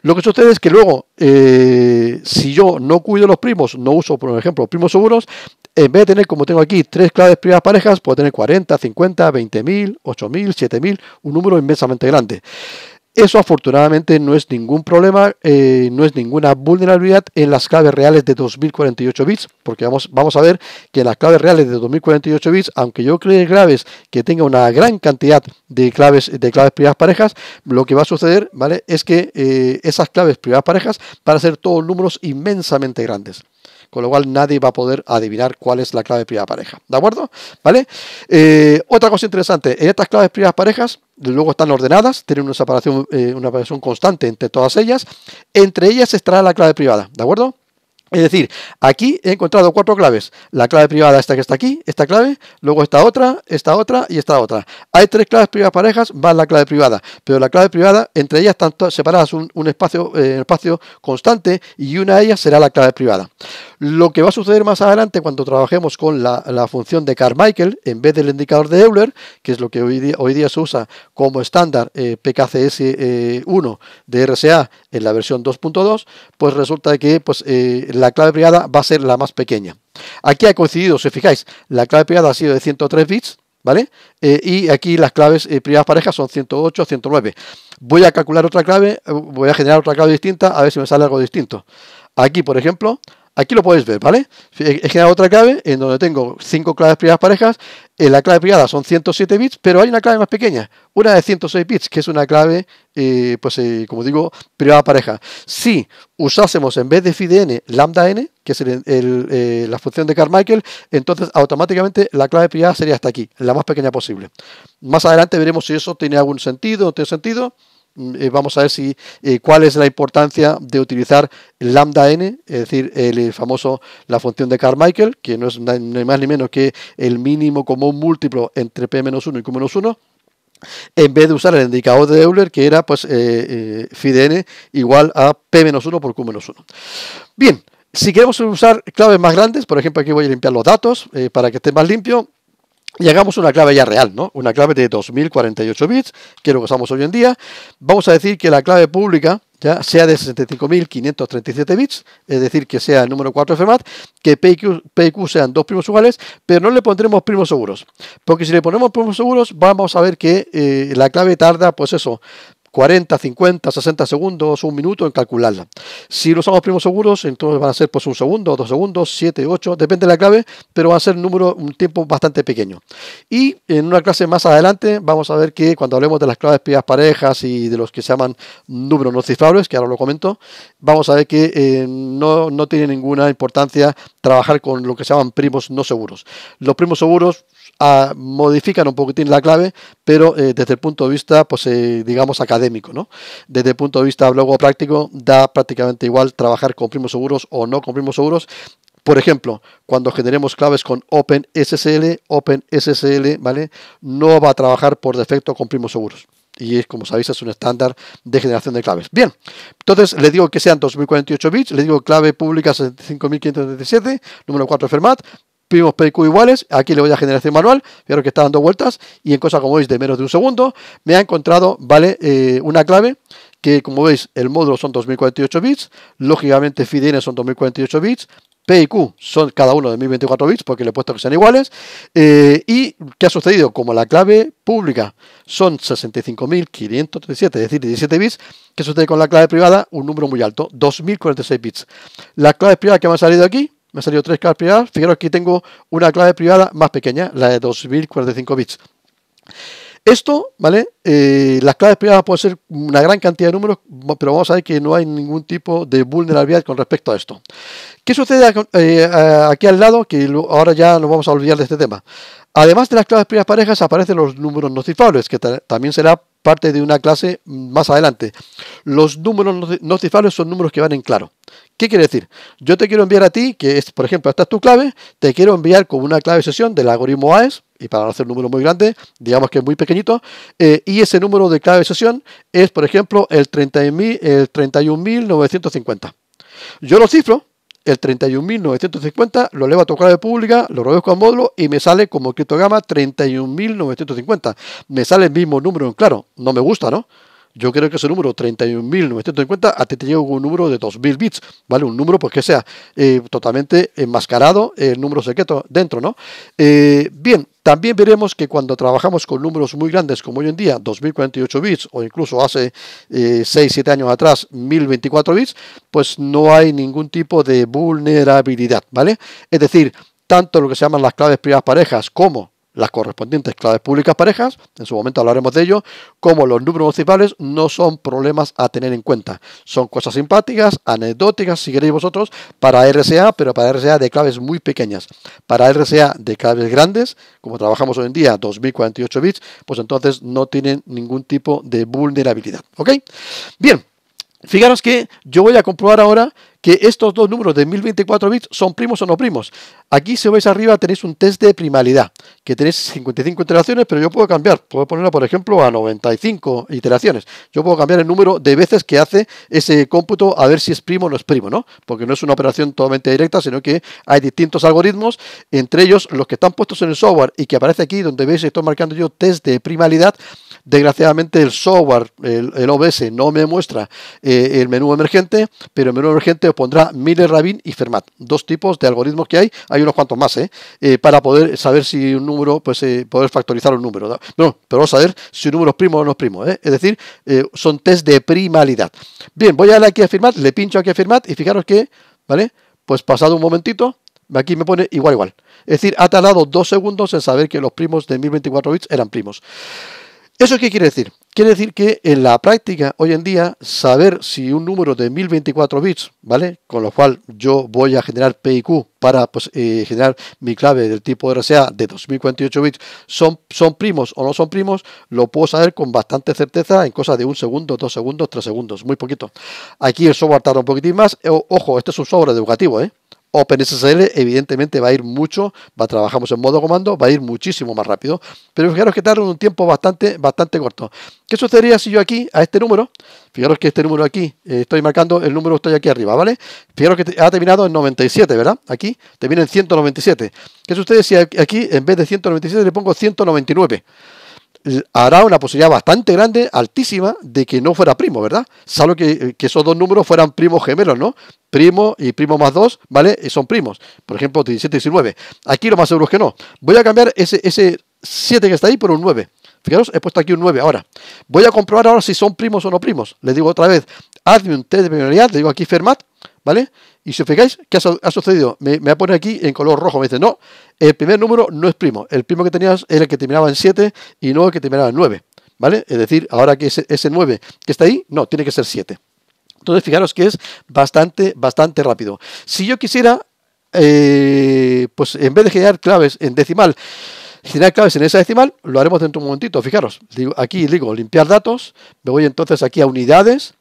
Lo que sucede es que luego, eh, si yo no cuido los primos, no uso, por ejemplo, primos seguros, en vez de tener, como tengo aquí, tres claves privadas parejas, puedo tener 40, 50, 20.000, 8.000, 7.000, un número inmensamente grande. Eso afortunadamente no es ningún problema, eh, no es ninguna vulnerabilidad en las claves reales de 2048 bits, porque vamos, vamos a ver que las claves reales de 2048 bits, aunque yo cree claves que tenga una gran cantidad de claves de claves privadas parejas, lo que va a suceder, ¿vale? Es que eh, esas claves privadas parejas van a ser todos números inmensamente grandes con lo cual nadie va a poder adivinar cuál es la clave privada pareja. ¿De acuerdo? ¿Vale? Eh, otra cosa interesante, en estas claves privadas parejas, luego están ordenadas, tienen una separación, eh, una separación constante entre todas ellas. Entre ellas estará la clave privada, ¿de acuerdo? Es decir, aquí he encontrado cuatro claves. La clave privada, esta que está aquí, esta clave, luego esta otra, esta otra y esta otra. Hay tres claves privadas parejas va la clave privada, pero la clave privada, entre ellas están separadas un, un espacio, eh, espacio constante y una de ellas será la clave privada. Lo que va a suceder más adelante cuando trabajemos con la, función de Carmichael en vez del indicador de Euler, que es lo que hoy día, se usa como estándar eh, PKCS 1 eh, de RSA en la versión 2.2, pues resulta que pues, la la clave privada va a ser la más pequeña. Aquí ha coincidido, si fijáis, la clave privada ha sido de 103 bits, ¿vale? Eh, y aquí las claves eh, privadas parejas son 108, 109. Voy a calcular otra clave, eh, voy a generar otra clave distinta, a ver si me sale algo distinto. Aquí, por ejemplo, Aquí lo podéis ver, ¿vale? He generado otra clave en donde tengo cinco claves privadas parejas. En eh, la clave privada son 107 bits, pero hay una clave más pequeña, una de 106 bits, que es una clave, eh, pues eh, como digo, privada pareja. Si usásemos en vez de fidn lambda n, que es la función de Carmichael, entonces automáticamente la clave privada sería hasta aquí, la más pequeña posible. Más adelante veremos si eso tiene algún sentido o no tiene sentido. Mm, eh, vamos a ver si eh, cuál es la importancia de utilizar lambda n, es decir, el eh, famoso la función de Carmichael, que no es ni más ni menos que el mínimo común múltiplo entre p-1 y q-1 en vez de usar el indicador de Euler que era pues de n igual a p-1 por q-1. Bien, si queremos usar claves más grandes, por ejemplo aquí voy a limpiar los datos para que esté más limpio, y hagamos una clave ya real, ¿no? Una clave de 2048 bits, que es lo que usamos hoy en día. Vamos a decir que la clave pública ya sea de 65.537 bits, es decir, que sea el número 4 FMAT, que P y, Q, sean dos primos iguales, pero no le pondremos primos seguros, porque si le ponemos primos seguros vamos a ver que eh, la clave tarda, pues eso, 40, 50, 60 segundos, un minuto en calcularla. Si lo usamos primos seguros, entonces van a ser pues un segundo, dos segundos, siete, ocho, depende de la clave, pero va a ser un número, un tiempo bastante pequeño. Y en una clase más adelante vamos a ver que cuando hablemos de las claves pidas parejas y de los que se llaman números no cifrables, que ahora lo comento, vamos a ver que eh, no, no tiene ninguna importancia trabajar con lo que se llaman primos no seguros. Los primos seguros modifican un poquitín la clave, pero eh, desde el punto de vista, pues eh, digamos, académico, ¿no? Desde el punto de vista luego práctico, da prácticamente igual trabajar con primos seguros o no con primos seguros. Por ejemplo, cuando generemos claves con OpenSSL, OpenSSL, ¿vale? No va a trabajar por defecto con primos seguros y es como sabéis es un estándar de generación de claves. Bien, entonces le digo que sean 2048 bits, le digo clave pública 65537, número 4 Fermat, primos Q iguales, aquí le voy a generación este manual, fijaros que está dando vueltas y en cosas como veis de menos de un segundo, me ha encontrado, vale, eh, una clave que como veis el módulo son 2048 bits, lógicamente FIDN son 2048 bits, P y Q son cada uno de 1024 bits porque le he puesto que sean iguales. Eh, ¿Y qué ha sucedido? Como la clave pública son 65.537, es decir, 17 bits, Que sucede con la clave privada? Un número muy alto, 2.046 bits. Las claves privadas que me han salido aquí me salido tres claves privadas, Fijaros, que tengo una clave privada más pequeña, la de 2045 bits. Esto, ¿vale? Eh, las claves privadas pueden ser una gran cantidad de números, pero vamos a ver que no hay ningún tipo de vulnerabilidad con respecto a esto. ¿Qué sucede eh, aquí al lado? Que ahora ya nos vamos a olvidar de este tema. Además de las claves privadas parejas, aparecen los números no cifrables, que también será parte de una clase más adelante. Los números no cifrables son números que van en claro, ¿Qué quiere decir? Yo te quiero enviar a ti, que es, por ejemplo, esta es tu clave, te quiero enviar como una clave de sesión del algoritmo AES, y para no hacer un número muy grande, digamos que es muy pequeñito, eh, y ese número de clave de sesión es, por ejemplo, el, 31.950. Yo lo cifro, el 31.950, lo elevo a tu clave pública, lo rodeo con módulo y me sale como criptograma 31.950. Me sale el mismo número claro. No me gusta, ¿no? yo creo que ese número, 31.950, a ti te un número de 2.000 bits, ¿vale? Un número pues que sea eh, totalmente enmascarado, eh, el número secreto dentro, ¿no? Eh, bien, también veremos que cuando trabajamos con números muy grandes como hoy en día, 2048 bits o incluso hace 6-7 años atrás, 1024 bits, pues no hay ningún tipo de vulnerabilidad, ¿vale? Es decir, tanto lo que se llaman las claves privadas parejas como las correspondientes claves públicas parejas, en su momento hablaremos de ello, como los números municipales no son problemas a tener en cuenta. Son cosas simpáticas, anecdóticas, si queréis vosotros, para RSA, pero para RSA de claves muy pequeñas. Para RSA de claves grandes, como trabajamos hoy en día, 2048 bits, pues entonces no tienen ningún tipo de vulnerabilidad. ¿Ok? Bien. Fijaros que yo voy a comprobar ahora que estos dos números de 1024 bits son primos o no primos. Aquí, si veis arriba, tenéis un test de primalidad, que tenéis 55 iteraciones, pero yo puedo cambiar. Puedo ponerla, por ejemplo, a 95 iteraciones. Yo puedo cambiar el número de veces que hace ese cómputo a ver si es primo o no es primo, ¿no? Porque no es una operación totalmente directa, sino que hay distintos algoritmos, entre ellos los que están puestos en el software y que aparece aquí, donde veis, estoy marcando yo test de primalidad, Desgraciadamente el software, el, OBS, no me muestra eh, el menú emergente, pero el menú emergente os pondrá Miller, Rabin y Fermat. Dos tipos de algoritmos que hay, hay unos cuantos más, eh, eh para poder saber si un número, pues eh, poder factorizar un número. No, vamos pero saber si un número es primo o no es primo. Es decir, son test de primalidad. Bien, voy a darle aquí a Fermat, le pincho aquí a Fermat y fijaros que, ¿vale? Pues pasado un momentito, Aquí me pone igual, igual. Es decir, ha tardado dos segundos en saber que los primos de 1024 bits eran primos. ¿Eso qué quiere decir? Quiere decir que en la práctica, hoy en día, saber si un número de 1024 bits, ¿vale? Con lo cual yo voy a generar PIQ para pues, eh, generar mi clave del tipo RSA de 2048 bits, son, son primos o no son primos, lo puedo saber con bastante certeza en cosas de un segundo, dos segundos, tres segundos, muy poquito. Aquí el software tarda un poquitín más. ojo, este es un software educativo, ¿eh? OpenSSL evidentemente va a ir mucho, va, trabajamos en modo comando, va a ir muchísimo más rápido, pero fijaros que tarda un tiempo bastante, bastante corto. ¿Qué sucedería si yo aquí, a este número, fijaros que este número aquí, eh, estoy marcando el número que estoy aquí arriba, ¿vale? Fijaros que ha terminado en 97, ¿verdad? Aquí termina en 197. ¿Qué sucede si aquí en vez de 197 le pongo 199? hará una posibilidad bastante grande, altísima, de que no fuera primo, ¿verdad? Salvo que, eh, esos dos números fueran primos gemelos, ¿no? Primo y primo más dos, ¿vale? Eh, son primos. Por ejemplo, 17 y 19. Aquí lo más seguro es que no. Voy a cambiar ese, ese 7 que está ahí por un 9. Fijaros, he puesto aquí un 9 ahora. Voy a comprobar ahora si son primos o no primos. Les digo otra vez, hazme un test de prioridad, le digo aquí Fermat, ¿Vale? Y si os fijáis, ¿qué ha, sucedido? Me, ha aquí en color rojo. Me dice, no, el primer número no es primo. El primo que tenías era el que terminaba en 7 y no el que terminaba en 9. ¿Vale? Es decir, ahora que ese, ese 9 que está ahí, no, tiene que ser 7. Entonces, fijaros que es bastante, bastante rápido. Si yo quisiera, eh, pues en vez de generar claves en decimal, generar claves en esa decimal, lo haremos dentro de un momentito. Fijaros, aquí digo limpiar datos, me voy entonces aquí a unidades,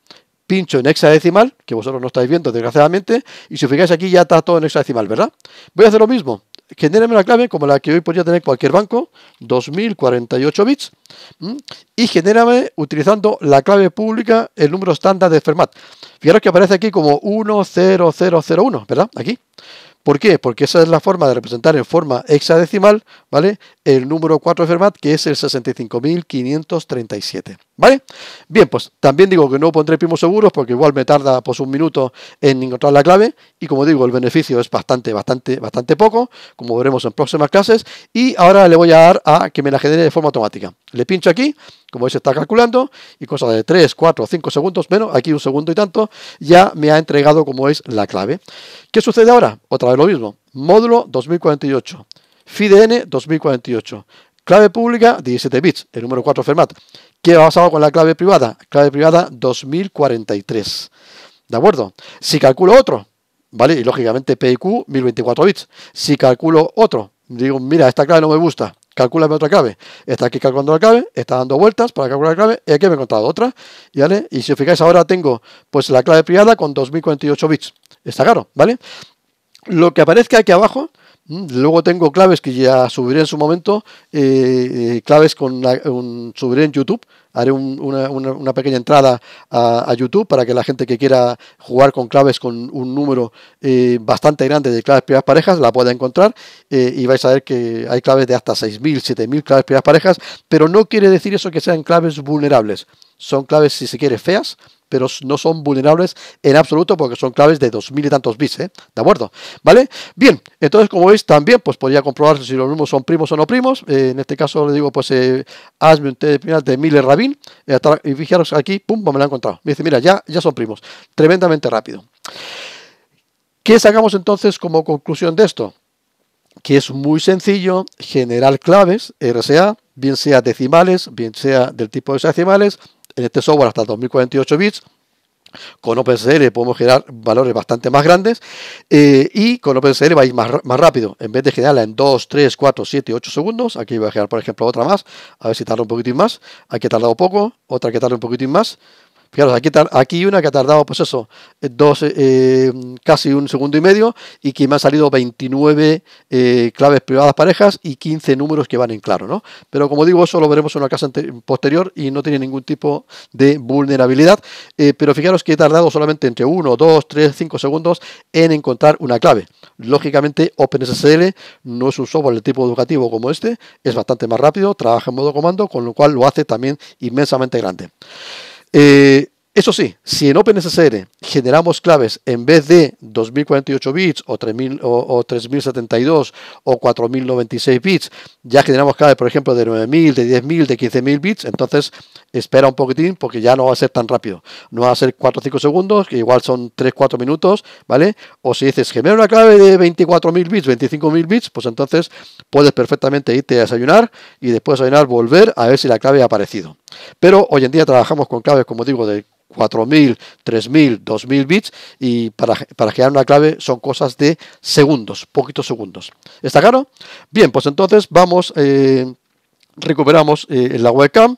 pincho en hexadecimal, que vosotros no estáis viendo desgraciadamente, y si os fijáis aquí ya está todo en hexadecimal, ¿verdad? Voy a hacer lo mismo, genérame una clave como la que hoy podría tener cualquier banco, 2048 bits, y genérame utilizando la clave pública el número estándar de Fermat. Fijaros que aparece aquí como 10001, ¿verdad? Aquí. ¿Por qué? Porque esa es la forma de representar en forma hexadecimal, ¿vale? El número 4 de Fermat, que es el 65537. ¿Vale? Bien, pues también digo que no pondré primos seguros porque igual me tarda pues un minuto en encontrar la clave y como digo el beneficio es bastante, bastante, bastante poco, como veremos en próximas clases y ahora le voy a dar a que me la genere de forma automática. Le pincho aquí, como veis está calculando y cosa de 3, 4, 5 segundos, menos aquí un segundo y tanto, ya me ha entregado como es la clave. ¿Qué sucede ahora? Otra vez lo mismo, módulo 2048, FIDN 2048, clave pública 17 bits, el número 4 Fermat. ¿Qué ha pasado con la clave privada? Clave privada 2043. ¿De acuerdo? Si calculo otro, ¿vale? Y lógicamente PIQ 1024 bits. Si calculo otro, digo, mira, esta clave no me gusta, calculame otra clave. Está aquí calculando la clave, está dando vueltas para calcular la clave, y aquí me he encontrado otra, ¿vale? Y si os fijáis, ahora tengo pues la clave privada con 2048 bits. Está claro, ¿vale? Lo que aparezca aquí abajo, Mm, luego tengo claves que ya subiré en su momento, eh, eh, claves con subiré en YouTube, haré una, pequeña entrada a, YouTube para que la gente que quiera jugar con claves con un número eh, bastante grande de claves privadas parejas la pueda encontrar y vais a ver que hay claves de hasta 6.000, 7.000 claves privadas parejas, pero no quiere decir eso que sean claves vulnerables, son claves si se quiere feas, pero no son vulnerables en absoluto porque son claves de dos mil y tantos bits, ¿eh? ¿De acuerdo? ¿Vale? Bien, entonces como veis también pues podría comprobar si los mismos son primos o no primos. Eh, en este caso le digo pues eh, hazme un test de, de Miller Rabin eh, y fijaros aquí, pum, me lo han encontrado. Me dice, mira, ya, ya son primos. Tremendamente rápido. ¿Qué sacamos entonces como conclusión de esto? que es muy sencillo generar claves RSA, bien sea decimales, bien sea del tipo de decimales, en este software hasta 2048 bits. Con OpenCL podemos generar valores bastante más grandes eh, y con OpenCL va a ir más, rápido. En vez de generarla en 2, 3, 4, 7, 8 segundos, aquí voy a generar, por ejemplo, otra más, a ver si tarda un poquitín más. Aquí ha tardado poco, otra que tarda un poquitín más. Fijaros, aquí, aquí una que ha tardado, pues eso, eh, eh, eh, casi un segundo y medio, y que me han salido 29 claves privadas parejas y 15 números que van en claro, Pero como digo, eso lo veremos en una casa posterior y no tiene ningún tipo de vulnerabilidad. pero fijaros que he tardado solamente entre 1, 2, 3, 5 segundos en encontrar una clave. Lógicamente, OpenSSL no es un software de tipo educativo como este, es bastante más rápido, trabaja en modo comando, con lo cual lo hace también inmensamente grande. Eh, eso sí, si en OpenSSR generamos claves en vez de 2048 bits o, 3000, o, o 3072 o 4096 bits, ya generamos claves, por ejemplo, de 9000, de 10000, de 15000 bits, entonces espera un poquitín porque ya no va a ser tan rápido. No va a ser 4 o 5 segundos, que igual son 3 4 minutos, ¿vale? O si dices genera una clave de 24000 bits, 25000 bits, pues entonces puedes perfectamente irte a desayunar y después de desayunar volver a ver si la clave ha aparecido. Pero hoy en día trabajamos con claves, como digo, de 4.000, 3.000, 2.000 bits y para, crear una clave son cosas de segundos, poquitos segundos. ¿Está claro? Bien, pues entonces vamos, eh, recuperamos eh, la webcam,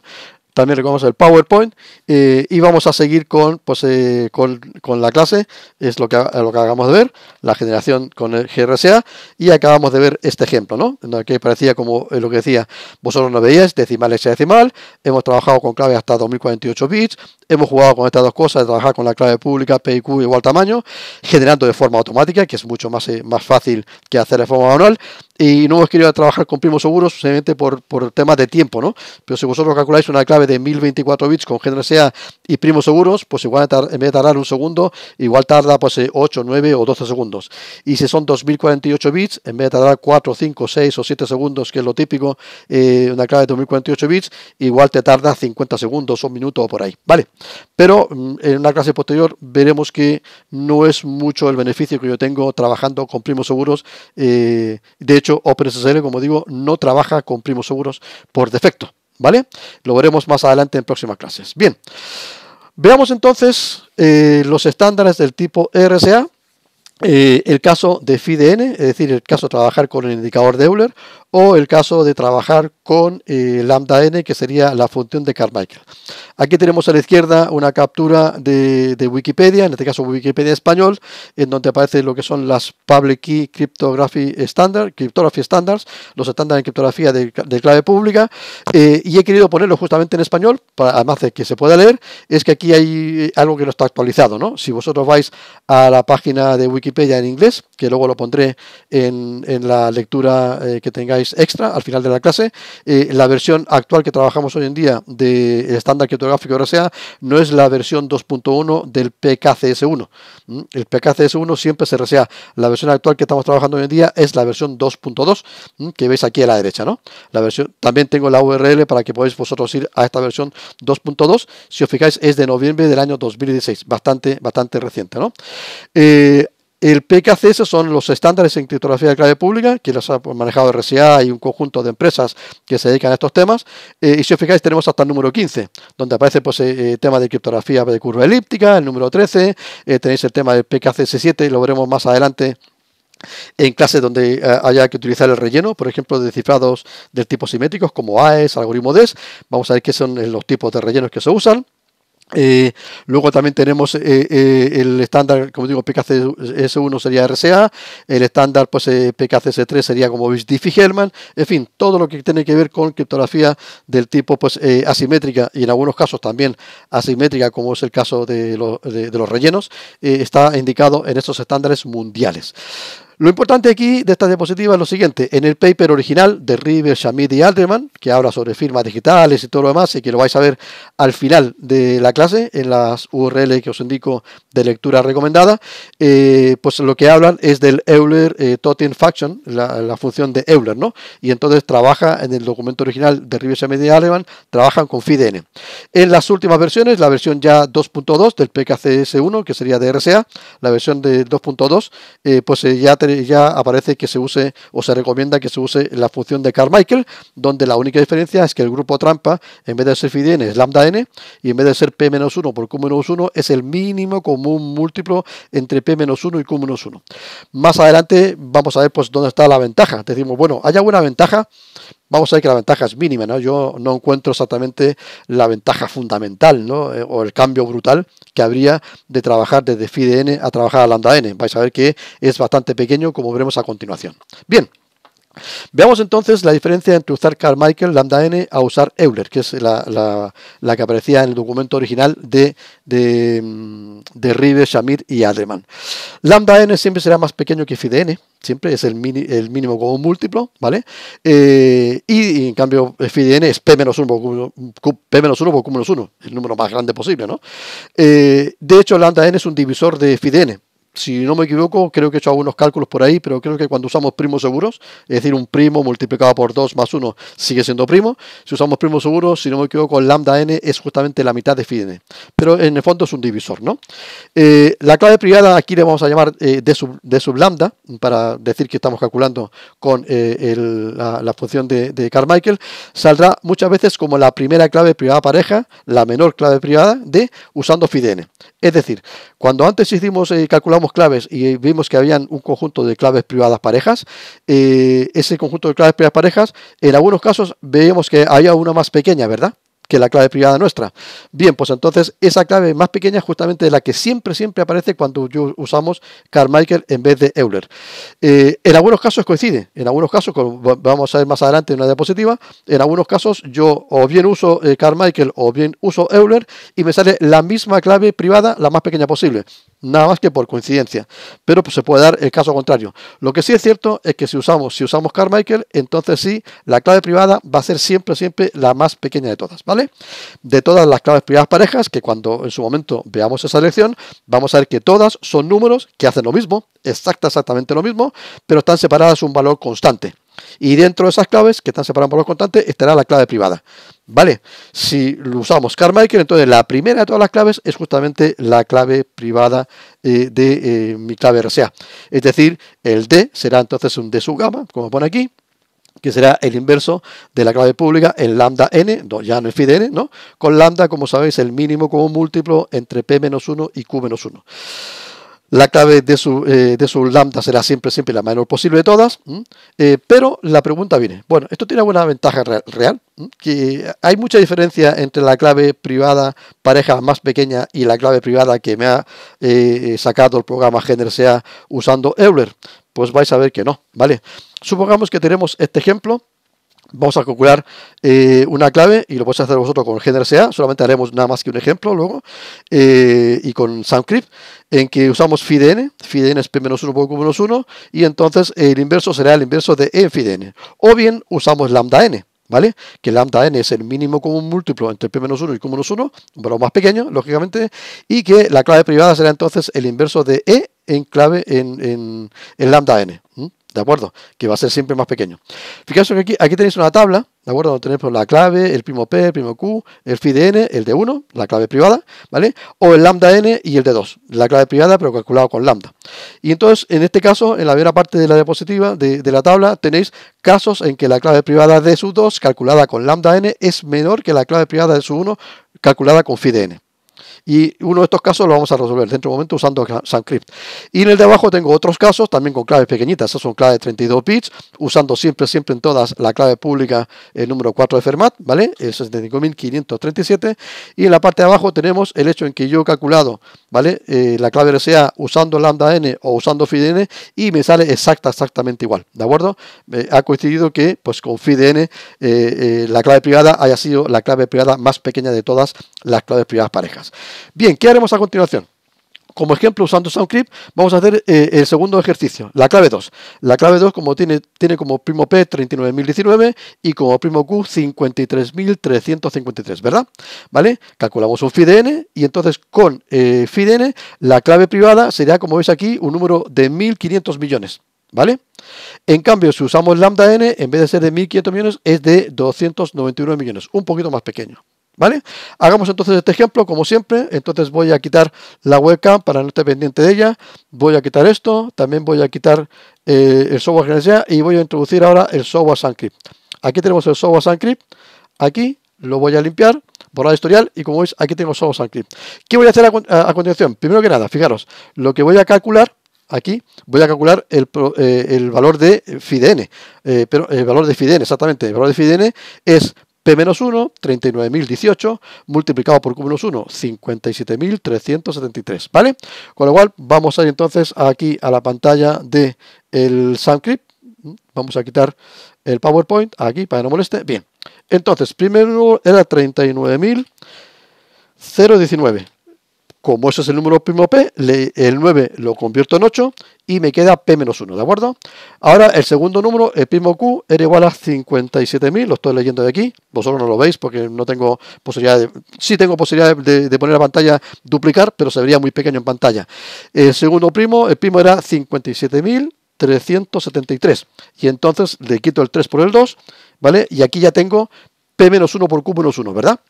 también recogemos el PowerPoint eh, y vamos a seguir con, pues, eh, con, la clase, es lo que, lo que acabamos de ver, la generación con el GRSA y acabamos de ver este ejemplo, ¿no? En el que parecía como eh, lo que decía, vosotros no veíais, decimal hexadecimal, hemos trabajado con clave hasta 2048 bits, hemos jugado con estas dos cosas, de trabajar con la clave pública PIQ igual tamaño, generando de forma automática, que es mucho más, más fácil que hacer de forma manual y no hemos querido trabajar con primos seguros simplemente por, por temas de tiempo, ¿no? Pero si vosotros calculáis una clave de 1024 bits con sea y primos seguros, pues igual en vez de tardar un segundo, igual tarda pues 8, eh, 9 o 12 segundos. Y si son 2048 bits, en vez de tardar 4, 5, 6 o 7 segundos, que es lo típico, eh, una clave de 2048 bits, igual te tarda 50 segundos o un minuto o por ahí, ¿vale? Pero mm, en una clase posterior veremos que no es mucho el beneficio que yo tengo trabajando con primos seguros. Eh, de hecho, OpenSSL, como digo, no trabaja con primos seguros por defecto. ¿Vale? Lo veremos más adelante en próximas clases. Bien, veamos entonces eh, los estándares del tipo RSA. Eh, el caso de FIDN, es decir, el caso de trabajar con el indicador de Euler, o el caso de trabajar con eh, lambda n, que sería la función de Carmichael. Aquí tenemos a la izquierda una captura de, Wikipedia, en este caso Wikipedia español, en donde aparece lo que son las Public Key Cryptography Cryptography Standards, los estándares de criptografía de, clave pública, eh, y he querido ponerlo justamente en español, para, además de que se pueda leer, es que aquí hay eh, algo que no está actualizado, ¿no? Si vosotros vais a la página de Wikipedia en inglés, que luego lo pondré en, en la lectura que tengáis extra al final de la clase. Eh, la versión actual que trabajamos hoy en día del de estándar criptográfico RSA no es la versión 2.1 del PKCS1. Mm, el PKCS1 siempre se resea La versión actual que estamos trabajando hoy en día es la versión 2.2 mm, que veis aquí a la derecha. ¿no? La versión, también tengo la URL para que podáis vosotros ir a esta versión 2.2. Si os fijáis, es de noviembre del año 2016. Bastante, bastante reciente. ¿no? Eh, el PKCS son los estándares en criptografía de clave pública, que los ha manejado RSA y un conjunto de empresas que se dedican a estos temas. Eh, y si os fijáis, tenemos hasta el número 15, donde aparece pues, eh, eh, tema de criptografía de curva elíptica, el número 13, tenéis el tema del PKCS7, lo veremos más adelante en clases donde haya que utilizar el relleno, por ejemplo, de cifrados del tipo simétricos como AES, algoritmo DES, vamos a ver qué son los tipos de rellenos que se usan. Eh, luego también tenemos eh, eh, el estándar, como digo, PKCS1 sería RSA el estándar pues PKCS3 sería como Diffie-Hellman, en fin, todo lo que tiene que ver con criptografía del tipo pues asimétrica y en algunos casos también asimétrica, como es el caso de, de los rellenos, está indicado en estos estándares mundiales. Lo importante aquí de esta diapositiva es lo siguiente. En el paper original de River, Shamit y Alderman, que habla sobre firmas digitales y todo lo demás, y que lo vais a ver al final de la clase, en las URL que os indico de lectura recomendada, eh, pues lo que hablan es del Euler eh, Totient Faction, la, función de Euler, ¿no? Y entonces trabaja en el documento original de River, Shamit y Alderman, trabajan con FIDN. En las últimas versiones, la versión ya 2.2 del PKCS1, que sería de RSA, la versión de 2.2, eh, pues ya tenemos ya aparece que se use o se recomienda que se use la función de Carmichael, donde la única diferencia es que el grupo trampa, en vez de ser phi n, es lambda n, y en vez de ser p-1 por q-1, es el mínimo común múltiplo entre p-1 y q-1. Más adelante vamos a ver pues dónde está la ventaja. Decimos, bueno, hay alguna ventaja, vamos a ver que la ventaja es mínima, ¿no? Yo no encuentro exactamente la ventaja fundamental, ¿no? Eh, o el cambio brutal que habría de trabajar desde phi n a trabajar a lambda n. Vais a ver que es bastante pequeño como veremos a continuación. Bien, Veamos entonces la diferencia entre usar Carmichael, lambda n, a usar Euler, que es la, que aparecía en el documento original de, de, mm, de Shamir y Adleman. Lambda n siempre será más pequeño que phi n, siempre es el, el mínimo común múltiplo, ¿vale? Eh, y, en cambio eh, phi n es p menos 1 por q menos 1, el número más grande posible, ¿no? Eh, de hecho, lambda n es un divisor de phi n, si no me equivoco, creo que he hecho algunos cálculos por ahí, pero creo que cuando usamos primos seguros, es decir, un primo multiplicado por 2 más 1 sigue siendo primo. Si usamos primos seguros, si no me equivoco, lambda n es justamente la mitad de phi n. Pero en el fondo es un divisor, ¿no? Eh, la clave privada aquí le vamos a llamar eh, de d, sub, lambda, para decir que estamos calculando con eh, la, función de, Carmichael. Saldrá muchas veces como la primera clave privada pareja, la menor clave privada de usando phi n. Es decir, cuando antes hicimos calculamos claves y vimos que habían un conjunto de claves privadas parejas. Eh, ese conjunto de claves privadas parejas, en algunos casos veíamos que había una más pequeña, ¿verdad? que la clave privada nuestra. Bien, pues entonces esa clave más pequeña es justamente la que siempre, siempre aparece cuando usamos Carmichael en vez de Euler. Eh, en algunos casos coincide, en algunos casos, vamos a ver más adelante en una diapositiva, en algunos casos yo o bien uso eh, Carmichael o bien uso Euler y me sale la misma clave privada, la más pequeña posible nada más que por coincidencia. Pero pues, se puede dar el caso contrario. Lo que sí es cierto es que si usamos, si usamos Carmichael, entonces sí, la clave privada va a ser siempre, siempre la más pequeña de todas, ¿vale? De todas las claves privadas parejas, que cuando en su momento veamos esa elección, vamos a ver que todas son números que hacen lo mismo, exacta, exactamente lo mismo, pero están separadas un valor constante. Y dentro de esas claves que están separadas por los constantes estará la clave privada. ¿Vale? Si lo usamos Carmichael, entonces la primera de todas las claves es justamente la clave privada eh, de eh, mi clave RSA. Es decir, el D será entonces un D sub gamma, como pone aquí que será el inverso de la clave pública en lambda n, ya no es phi n, ¿no? Con lambda, como sabéis, el mínimo común múltiplo entre p-1 y q-1. La clave de su, eh, de su lambda será siempre, siempre la menor posible de todas, eh, pero la pregunta viene, bueno, esto tiene alguna ventaja real, que hay mucha diferencia entre la clave privada pareja más pequeña y la clave privada que me ha eh, sacado el programa sea usando Euler. Pues vais a ver que no, ¿vale? Supongamos que tenemos este ejemplo Vamos a calcular eh, una clave y lo podéis hacer vosotros con sea solamente haremos nada más que un ejemplo luego, eh, y con SoundCrypt, en que usamos fidn, fidn es p-1 por q-1, y entonces el inverso será el inverso de e en fidn. O bien usamos lambda n, ¿vale? Que lambda n es el mínimo común múltiplo entre p-1 y q-1, un valor más pequeño, lógicamente, y que la clave privada será entonces el inverso de e en clave en, lambda n. ¿de acuerdo? Que va a ser siempre más pequeño. Fijaos que aquí, aquí tenéis una tabla, ¿de acuerdo? Donde tenéis pues, la clave, el primo P, el primo Q, el phi de N, el de 1, la clave privada, ¿vale? O el lambda N y el de 2, la clave privada pero calculado con lambda. Y entonces, en este caso, en la primera parte de la diapositiva, de, de la tabla, tenéis casos en que la clave privada de su 2 calculada con lambda N es menor que la clave privada de su 1 calculada con phi de N y uno de estos casos lo vamos a resolver dentro de un momento usando SunCrypt. Y en el de abajo tengo otros casos también con claves pequeñitas, esas son claves de 32 bits, usando siempre, siempre en todas la clave pública el número 4 de Fermat, ¿vale? El 65537. Y en la parte de abajo tenemos el hecho en que yo he calculado, ¿vale? Eh, la clave RCA usando lambda n o usando n y me sale exacta, exactamente igual, ¿de acuerdo? ha coincidido que pues con FIDN n, eh, eh, la clave privada haya sido la clave privada más pequeña de todas las claves privadas parejas. Bien, ¿qué haremos a continuación? Como ejemplo, usando SoundClip, vamos a hacer eh, el segundo ejercicio, la clave 2. La clave 2, como tiene, tiene como primo P 39.019 y como primo Q 53.353, ¿verdad? ¿Vale? Calculamos un FIDN y entonces con eh, FIDN la clave privada sería, como veis aquí, un número de 1.500 millones. ¿Vale? En cambio, si usamos lambda n, en vez de ser de 1.500 millones, es de 299 millones, un poquito más pequeño. ¿Vale? Hagamos entonces este ejemplo, como siempre. Entonces voy a quitar la webcam para no estar pendiente de ella. Voy a quitar esto. También voy a quitar eh, el software que necesita y voy a introducir ahora el software SunCrypt. Aquí tenemos el software SunCrypt. Aquí lo voy a limpiar, borrar historial y como veis aquí tengo software SunCrypt. ¿Qué voy a hacer a, continuación? Primero que nada, fijaros, lo que voy a calcular aquí voy a calcular el, eh, valor de FIDN, eh, pero el valor de FIDN, exactamente, el valor de FIDN es P-1, 39.018, multiplicado por Q-1, 57.373, ¿vale? Con lo cual, vamos a ir entonces aquí a la pantalla del el Vamos a quitar el PowerPoint aquí para que no moleste. Bien, entonces, primero era 39.019 como ese es el número primo P, el 9 lo convierto en 8 y me queda P-1, ¿de acuerdo? Ahora el segundo número, el primo Q, era igual a 57.000, lo estoy leyendo de aquí, vosotros no lo veis porque no tengo posibilidad de... Sí tengo posibilidad de, poner la pantalla duplicar, pero se vería muy pequeño en pantalla. El segundo primo, el primo era 57.373. y entonces le quito el 3 por el 2 vale y aquí ya tengo p-1 por q-1 verdad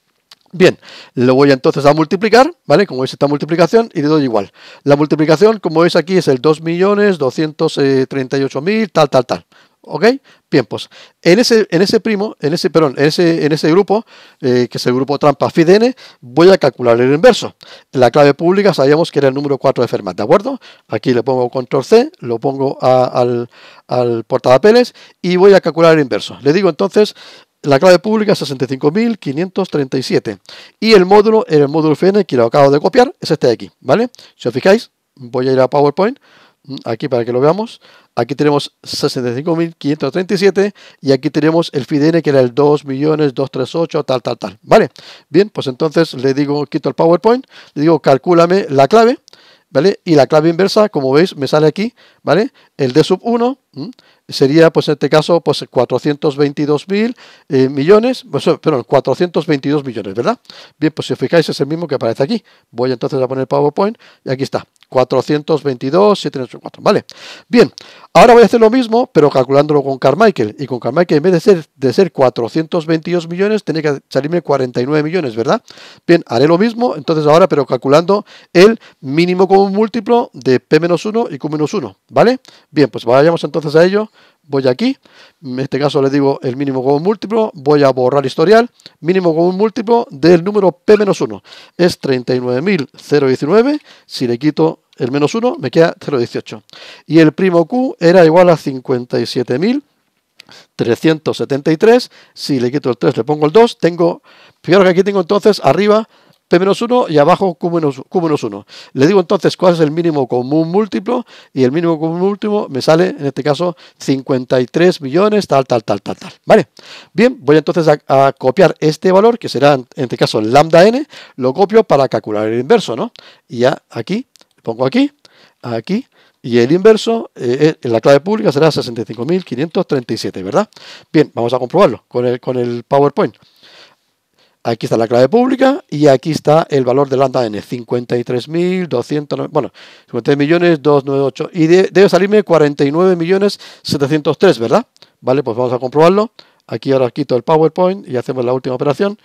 Bien, lo voy entonces a multiplicar, ¿vale? Como veis esta multiplicación y le doy igual. La multiplicación, como veis aquí, es el 2.238.000, eh, tal, tal, tal. ¿Ok? Bien, pues en ese, en ese primo, en ese, perdón, en ese, en ese grupo, eh, que es el grupo trampa FIDN, voy a calcular el inverso. La clave pública sabíamos que era el número 4 de Fermat, ¿de acuerdo? Aquí le pongo control C, lo pongo al, al portapapeles y voy a calcular el inverso. Le digo entonces la clave pública 65.537. Y el módulo, el módulo FN que lo acabo de copiar, es este de aquí, ¿vale? Si os fijáis, voy a ir a PowerPoint, mm, aquí para que lo veamos. Aquí tenemos 65.537 y aquí tenemos el FIDN que era el 2.238, tal, tal, tal. ¿Vale? Bien, pues entonces le digo, quito el PowerPoint, le digo, calcúlame la clave ¿vale? Y la clave inversa, como veis, me sale aquí, ¿vale? El D sub 1 sería, pues en este caso, pues 422 mil eh, millones, pues, perdón, 422 millones, ¿verdad? Bien, pues si os fijáis es el mismo que aparece aquí. Voy entonces a poner PowerPoint y aquí está. 422, 784, ¿vale? Bien, ahora voy a hacer lo mismo, pero calculándolo con Carmichael. Y con Carmichael, en vez de ser, de ser 422 millones, tiene que salirme 49 millones, ¿verdad? Bien, haré lo mismo, entonces ahora, pero calculando el mínimo común múltiplo de P-1 y Q-1, ¿vale? Bien, pues vayamos entonces a ello voy aquí, en este caso le digo el mínimo común múltiplo, voy a borrar historial, mínimo común múltiplo del número P-1 es 39.019, si le quito el menos 1 me queda 0,18 y el primo Q era igual a 57.373, si le quito el 3 le pongo el 2, tengo, fijaros que aquí tengo entonces arriba P-1 y abajo Q-1. Le digo entonces cuál es el mínimo común múltiplo y el mínimo común múltiplo me sale, en este caso, 53 millones, tal, tal, tal, tal, tal. ¿Vale? Bien, voy entonces a, copiar este valor, que será, en este caso, lambda n, lo copio para calcular el inverso, ¿no? Y ya aquí, pongo aquí, aquí, y el inverso, eh, eh, en la clave pública será 65.537, ¿verdad? Bien, vamos a comprobarlo con el, con el PowerPoint. Aquí está la clave pública y aquí está el valor de lambda n, 53.200, bueno, 53 millones 298 y debe salirme 49 millones ¿verdad? Vale, pues vamos a comprobarlo. Aquí ahora quito el PowerPoint y hacemos la última operación.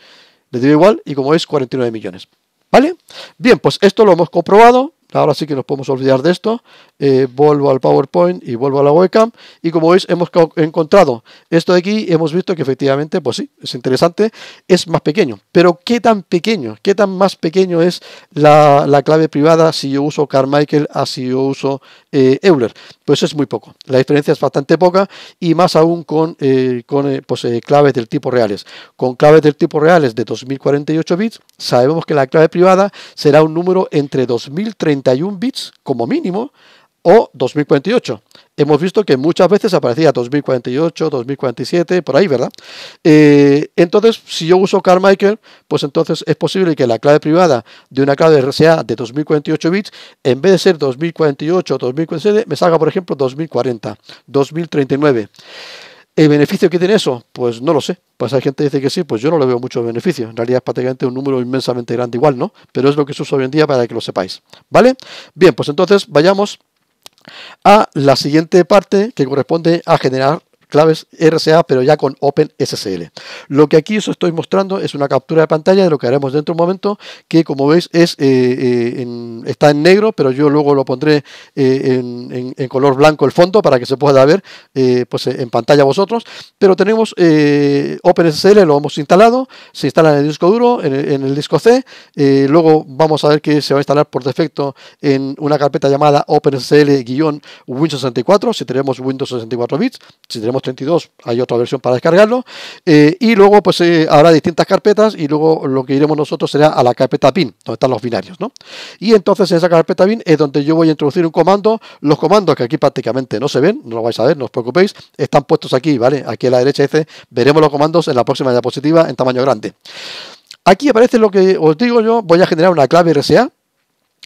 Le digo igual y como es 49 millones. ¿Vale? Bien, pues esto lo hemos comprobado. Ahora sí que nos podemos olvidar de esto. Eh, vuelvo al PowerPoint y vuelvo a la webcam. Y como veis, hemos encontrado esto de aquí. Hemos visto que efectivamente, pues sí, es interesante. Es más pequeño. Pero ¿qué tan pequeño? ¿Qué tan más pequeño es la, clave privada si yo uso Carmichael a ah, si yo uso eh, Euler? pues es muy poco. La diferencia es bastante poca y más aún con, eh, con eh, pues, eh, claves del tipo reales. Con claves del tipo reales de 2048 bits, sabemos que la clave privada será un número entre 2031 bits como mínimo o 2048. Hemos visto que muchas veces aparecía 2048, 2047, por ahí, ¿verdad? Eh, entonces, si yo uso Carmichael, pues entonces es posible que la clave privada de una clave RSA de 2048 bits, en vez de ser 2048 o 2047, me salga, por ejemplo, 2040, 2039. ¿El beneficio que tiene eso? Pues no lo sé. Pues hay gente que dice que sí, pues yo no le veo mucho beneficio. En realidad es prácticamente un número inmensamente grande igual, ¿no? Pero es lo que se usa hoy en día para que lo sepáis. ¿Vale? Bien, pues entonces vayamos a la siguiente parte que corresponde a generar claves RCA, pero ya con OpenSSL. Lo que aquí os estoy mostrando es una captura de pantalla de lo que haremos dentro de un momento, que como veis es, eh, eh, está en negro, pero yo luego lo pondré eh, en, color blanco el fondo para que se pueda ver pues, en pantalla vosotros. Pero tenemos OpenSSL, lo hemos instalado, se instala en el disco duro, en, el disco C, luego vamos a ver que se va a instalar por defecto en una carpeta llamada OpenSSL-Win64, si tenemos Windows 64 bits, si tenemos 32 hay otra versión para descargarlo. y luego, pues habrá distintas carpetas y luego lo que iremos nosotros será a la carpeta bin, donde están los binarios, Y entonces en esa carpeta bin es donde yo voy a introducir un comando. Los comandos que aquí prácticamente no se ven, no lo vais a ver, no os preocupéis, están puestos aquí, ¿vale? Aquí a la derecha dice, veremos los comandos en la próxima diapositiva en tamaño grande. Aquí aparece lo que os digo yo, voy a generar una clave RSA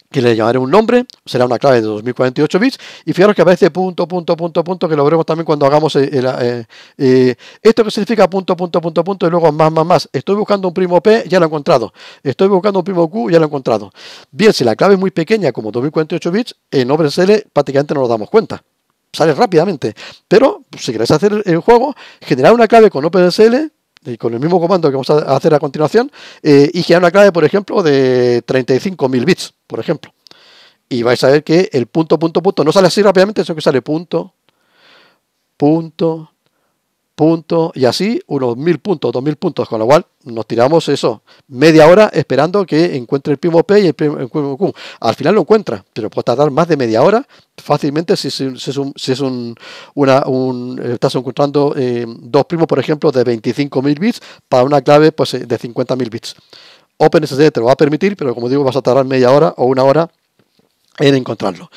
que le llamaré un nombre, será una clave de 2048 bits, y fijaros que aparece punto, punto, punto, punto, que lo veremos también cuando hagamos eh, el, eh, eh, esto que significa punto, punto, punto, punto, y luego más, más, más. Estoy buscando un primo P, ya lo he encontrado. Estoy buscando un primo Q, ya lo he encontrado. Bien, si la clave es muy pequeña, como 2048 bits, en OpenSL prácticamente no nos damos cuenta. Sale rápidamente. Pero si queréis hacer el juego, generar una clave con OpenSL y con el mismo comando que vamos a hacer a continuación, eh, y generar una clave, por ejemplo, de 35.000 bits, por ejemplo. Y vais a ver que el punto, punto, punto no sale así rápidamente, sino que sale punto, punto, Punto y así unos mil puntos, dos mil puntos, con lo cual nos tiramos eso, media hora esperando que encuentre el primo P y el primo Q. Al final lo encuentra, pero puede tardar más de media hora fácilmente si, si, es, un, estás encontrando eh, dos primos, por ejemplo, de 25.000 bits para una clave pues, eh, de 50.000 bits. OpenSSD te lo va a permitir, pero como digo, vas a tardar media hora o una hora en encontrarlo.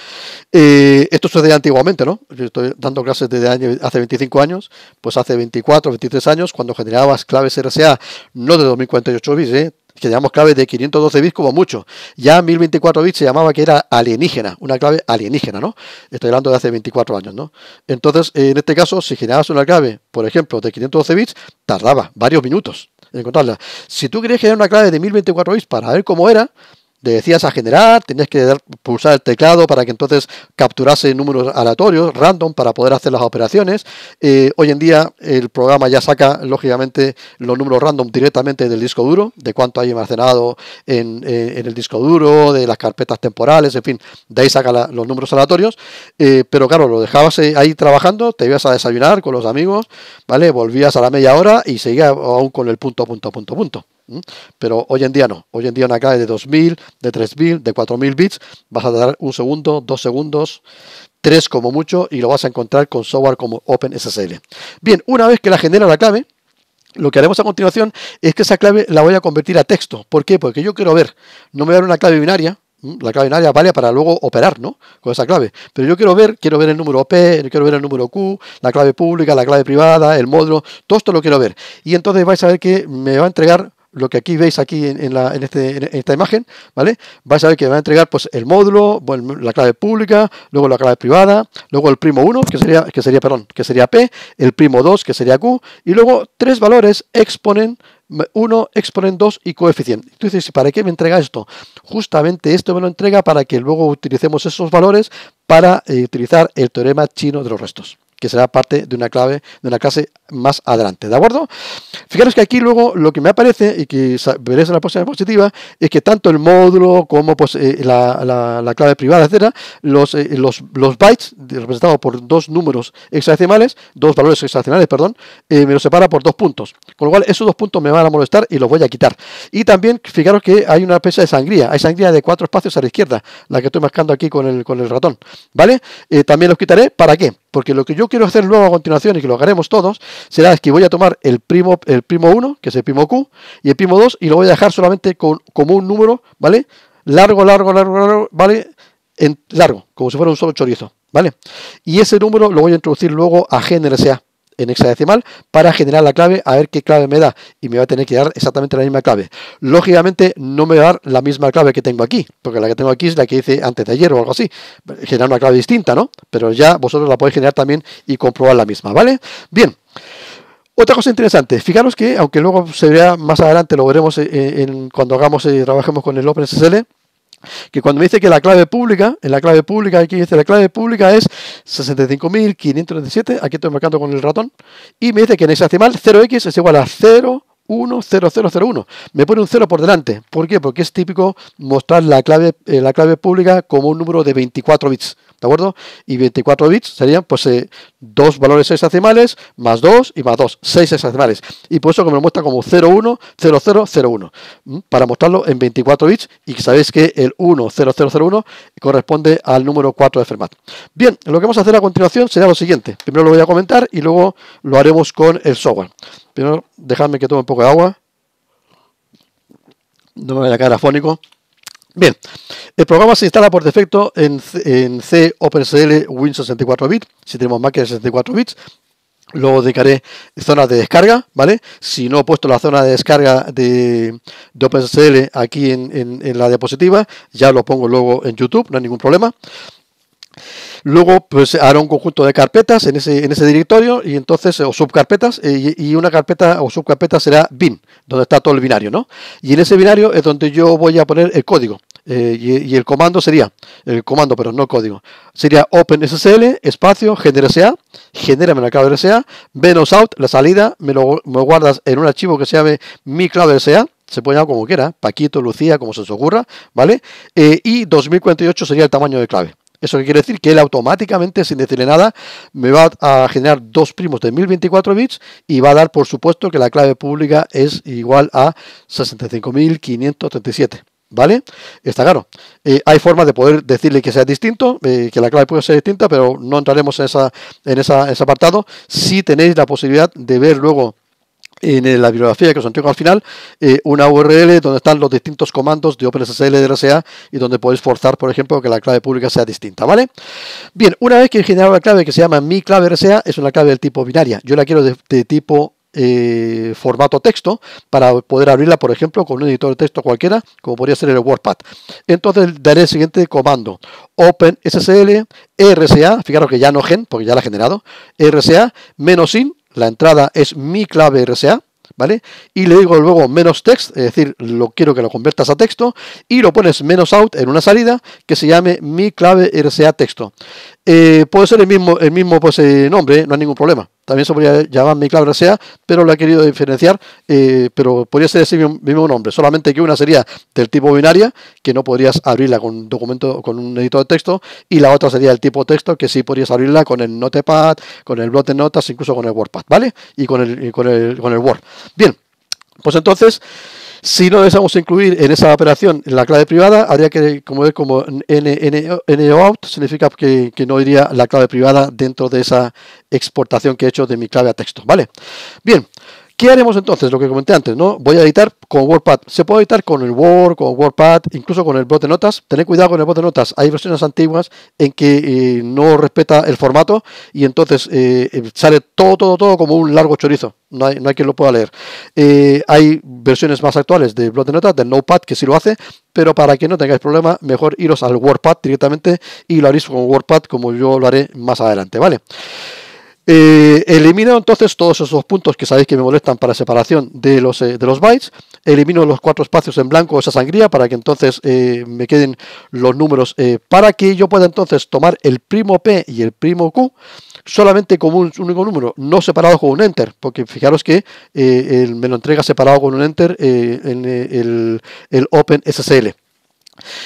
Eh, esto sucede antiguamente, ¿no? Yo estoy dando clases desde año, hace 25 años, pues hace 24, 23 años, cuando generabas claves RSA, no de 2048 bits, generamos ¿eh? claves de 512 bits como mucho. Ya 1024 bits se llamaba que era alienígena, una clave alienígena, ¿no? Estoy hablando de hace 24 años, ¿no? Entonces, en este caso, si generabas una clave, por ejemplo, de 512 bits, tardaba varios minutos en encontrarla. Si tú querías generar una clave de 1024 bits para ver cómo era, decías a generar, tenías que dar, pulsar el teclado para que entonces capturase números aleatorios, random, para poder hacer las operaciones. Eh, hoy en día el programa ya saca, lógicamente, los números random directamente del disco duro, de cuánto hay almacenado en, eh, el disco duro, de las carpetas temporales, en fin, de ahí saca los números aleatorios. Eh, pero claro, lo dejabas ahí trabajando, te ibas a desayunar con los amigos, ¿vale? Volvías a la media hora y seguías aún con el punto, punto, punto, punto. Pero hoy en día no. Hoy en día una clave de 2.000, de 3.000, de 4.000 bits, vas a dar un segundo, dos segundos, tres como mucho, y lo vas a encontrar con software como OpenSSL. Bien, una vez que la genera la clave, lo que haremos a continuación es que esa clave la voy a convertir a texto. ¿Por qué? Porque yo quiero ver, no me voy a dar una clave binaria, la clave binaria vale para luego operar, ¿no? Con esa clave. Pero yo quiero ver, quiero ver el número P, quiero ver el número Q, la clave pública, la clave privada, el módulo, todo esto lo quiero ver. Y entonces vais a ver que me va a entregar lo que aquí veis aquí en, la, este, esta imagen, ¿vale? Vais a ver que va a entregar pues, el módulo, la clave pública, luego la clave privada, luego el primo 1, que sería, que sería, perdón, que sería P, el primo 2, que sería Q, y luego tres valores exponen 1, exponen 2 y coeficiente. Entonces, dices, ¿para qué me entrega esto? Justamente esto me lo entrega para que luego utilicemos esos valores para eh, utilizar el teorema chino de los restos que será parte de una clave, de una clase más adelante, ¿de acuerdo? Fijaros que aquí luego lo que me aparece, y que veréis en la próxima diapositiva, es que tanto el módulo como pues, eh, la, la, clave privada, etcétera, los, eh, los, los, bytes representados por dos números hexadecimales, dos valores hexadecimales, perdón, eh, me los separa por dos puntos. Con lo cual, esos dos puntos me van a molestar y los voy a quitar. Y también, fijaros que hay una especie de sangría, hay sangría de cuatro espacios a la izquierda, la que estoy marcando aquí con el, con el ratón, ¿vale? también los quitaré, ¿para qué? Porque lo que yo quiero hacer luego a continuación y que lo haremos todos, será que voy a tomar el primo, el primo 1, que es el primo Q, y el primo 2, y lo voy a dejar solamente con, como un número, ¿vale? Largo, largo, largo, largo, ¿vale? En, largo, como si fuera un solo chorizo, ¿vale? Y ese número lo voy a introducir luego a sea en hexadecimal para generar la clave, a ver qué clave me da. Y me va a tener que dar exactamente la misma clave. Lógicamente no me va a dar la misma clave que tengo aquí, porque la que tengo aquí es la que hice antes de ayer o algo así. Generar una clave distinta, ¿no? Pero ya vosotros la podéis generar también y comprobar la misma, ¿vale? Bien. Otra cosa interesante, fijaros que, aunque luego se vea más adelante, lo veremos eh, en, cuando hagamos y eh, trabajemos con el OpenSSL, que cuando me dice que la clave pública, en la clave pública, aquí dice la clave pública es 65.537, aquí estoy marcando con el ratón, y me dice que en decimal 0x es igual a 0, 10001. Me pone un 0 por delante. ¿Por qué? Porque es típico mostrar la clave, eh, la clave pública como un número de 24 bits. ¿De acuerdo? Y 24 bits serían pues eh, dos valores hexadecimales más dos y más dos. Seis hexadecimales. Y por eso que me lo muestra como 010001, para mostrarlo en 24 bits. Y sabéis que el 10001 corresponde al número 4 de Fermat. Bien, lo que vamos a hacer a continuación será lo siguiente. Primero lo voy a comentar y luego lo haremos con el software. Primero, dejadme que tome un poco de agua. No me vaya a cara afónico. Bien, el programa se instala por defecto en, en C OpenSL, Win 64 bit Si tenemos máquinas de 64 bits, Luego dedicaré zonas de descarga, ¿vale? Si no he puesto la zona de descarga de, de aquí en, en, en, la diapositiva, ya lo pongo luego en YouTube, no hay ningún problema. Luego, pues hará un conjunto de carpetas en ese, en ese directorio y entonces, o subcarpetas, eh, y, una carpeta o subcarpeta será bin, donde está todo el binario, ¿no? Y en ese binario es donde yo voy a poner el código. Eh, y, el comando sería, el comando, pero no el código, sería OpenSSL, espacio, genera genera me la clave RSA, menos out, la salida, me lo guardas en un archivo que se llame mi clave RSA, se puede llamar como quiera, Paquito, Lucía, como se os ocurra, ¿vale? Eh, y 2048 sería el tamaño de clave. ¿Eso quiere decir? Que él automáticamente, sin decirle nada, me va a generar dos primos de 1024 bits y va a dar, por supuesto, que la clave pública es igual a 65.537. ¿Vale? Está claro. Eh, hay formas de poder decirle que sea distinto, eh, que la clave puede ser distinta, pero no entraremos en, esa, en, esa, ese apartado. Si tenéis la posibilidad de ver luego en la bibliografía que os entrego al final eh, una URL donde están los distintos comandos de OpenSSL de RSA y donde podéis forzar, por ejemplo, que la clave pública sea distinta, ¿vale? Bien, una vez que he generado la clave que se llama mi clave RSA, es una clave del tipo binaria. Yo la quiero de, tipo eh, formato texto para poder abrirla, por ejemplo, con un editor de texto cualquiera, como podría ser el WordPad. Entonces daré el siguiente comando: OpenSSL e RSA, fijaros que ya no gen, porque ya la he generado, e RSA menos in la entrada es mi clave RSA, ¿vale? Y le digo luego menos text, es decir, lo quiero que lo conviertas a texto, y lo pones menos out en una salida que se llame mi clave RSA texto. Eh, puede ser el mismo, el mismo pues, eh, nombre, no hay ningún problema también se podría llamar Micla sea pero lo he querido diferenciar, eh, pero podría ser ese mismo nombre, solamente que una sería del tipo binaria, que no podrías abrirla con un documento, con un editor de texto, y la otra sería el tipo texto, que sí podrías abrirla con el Notepad, con el blog de notas, incluso con el WordPad, ¿vale? Y con el, con el, con el Word. Bien. Pues entonces, si no deseamos incluir en esa operación la clave privada, habría que, como es como out, significa que, que, no iría la clave privada dentro de esa exportación que he hecho de mi clave a texto. ¿Vale? Bien. ¿Qué haremos entonces? Lo que comenté antes, ¿no? Voy a editar con WordPad. Se puede editar con el Word, con WordPad, incluso con el bot de notas. Tened cuidado con el bot de notas. Hay versiones antiguas en que eh, no respeta el formato y entonces eh, eh, sale todo, todo, todo como un largo chorizo. No hay, quien lo pueda leer. hay versiones más actuales de bloc de notas, del Notepad, que sí lo hace, pero para que no tengáis problema, mejor iros al WordPad directamente y lo haréis con WordPad como yo lo haré más adelante, ¿vale? vale eh, elimino entonces todos esos puntos que sabéis que me molestan para separación de los, eh, de los bytes. Elimino los cuatro espacios en blanco, esa sangría, para que entonces eh, me queden los números para que yo pueda entonces tomar el primo P y el primo Q solamente como un único número, no separado con un enter, porque fijaros que me lo entrega separado con un enter en el, el OpenSSL.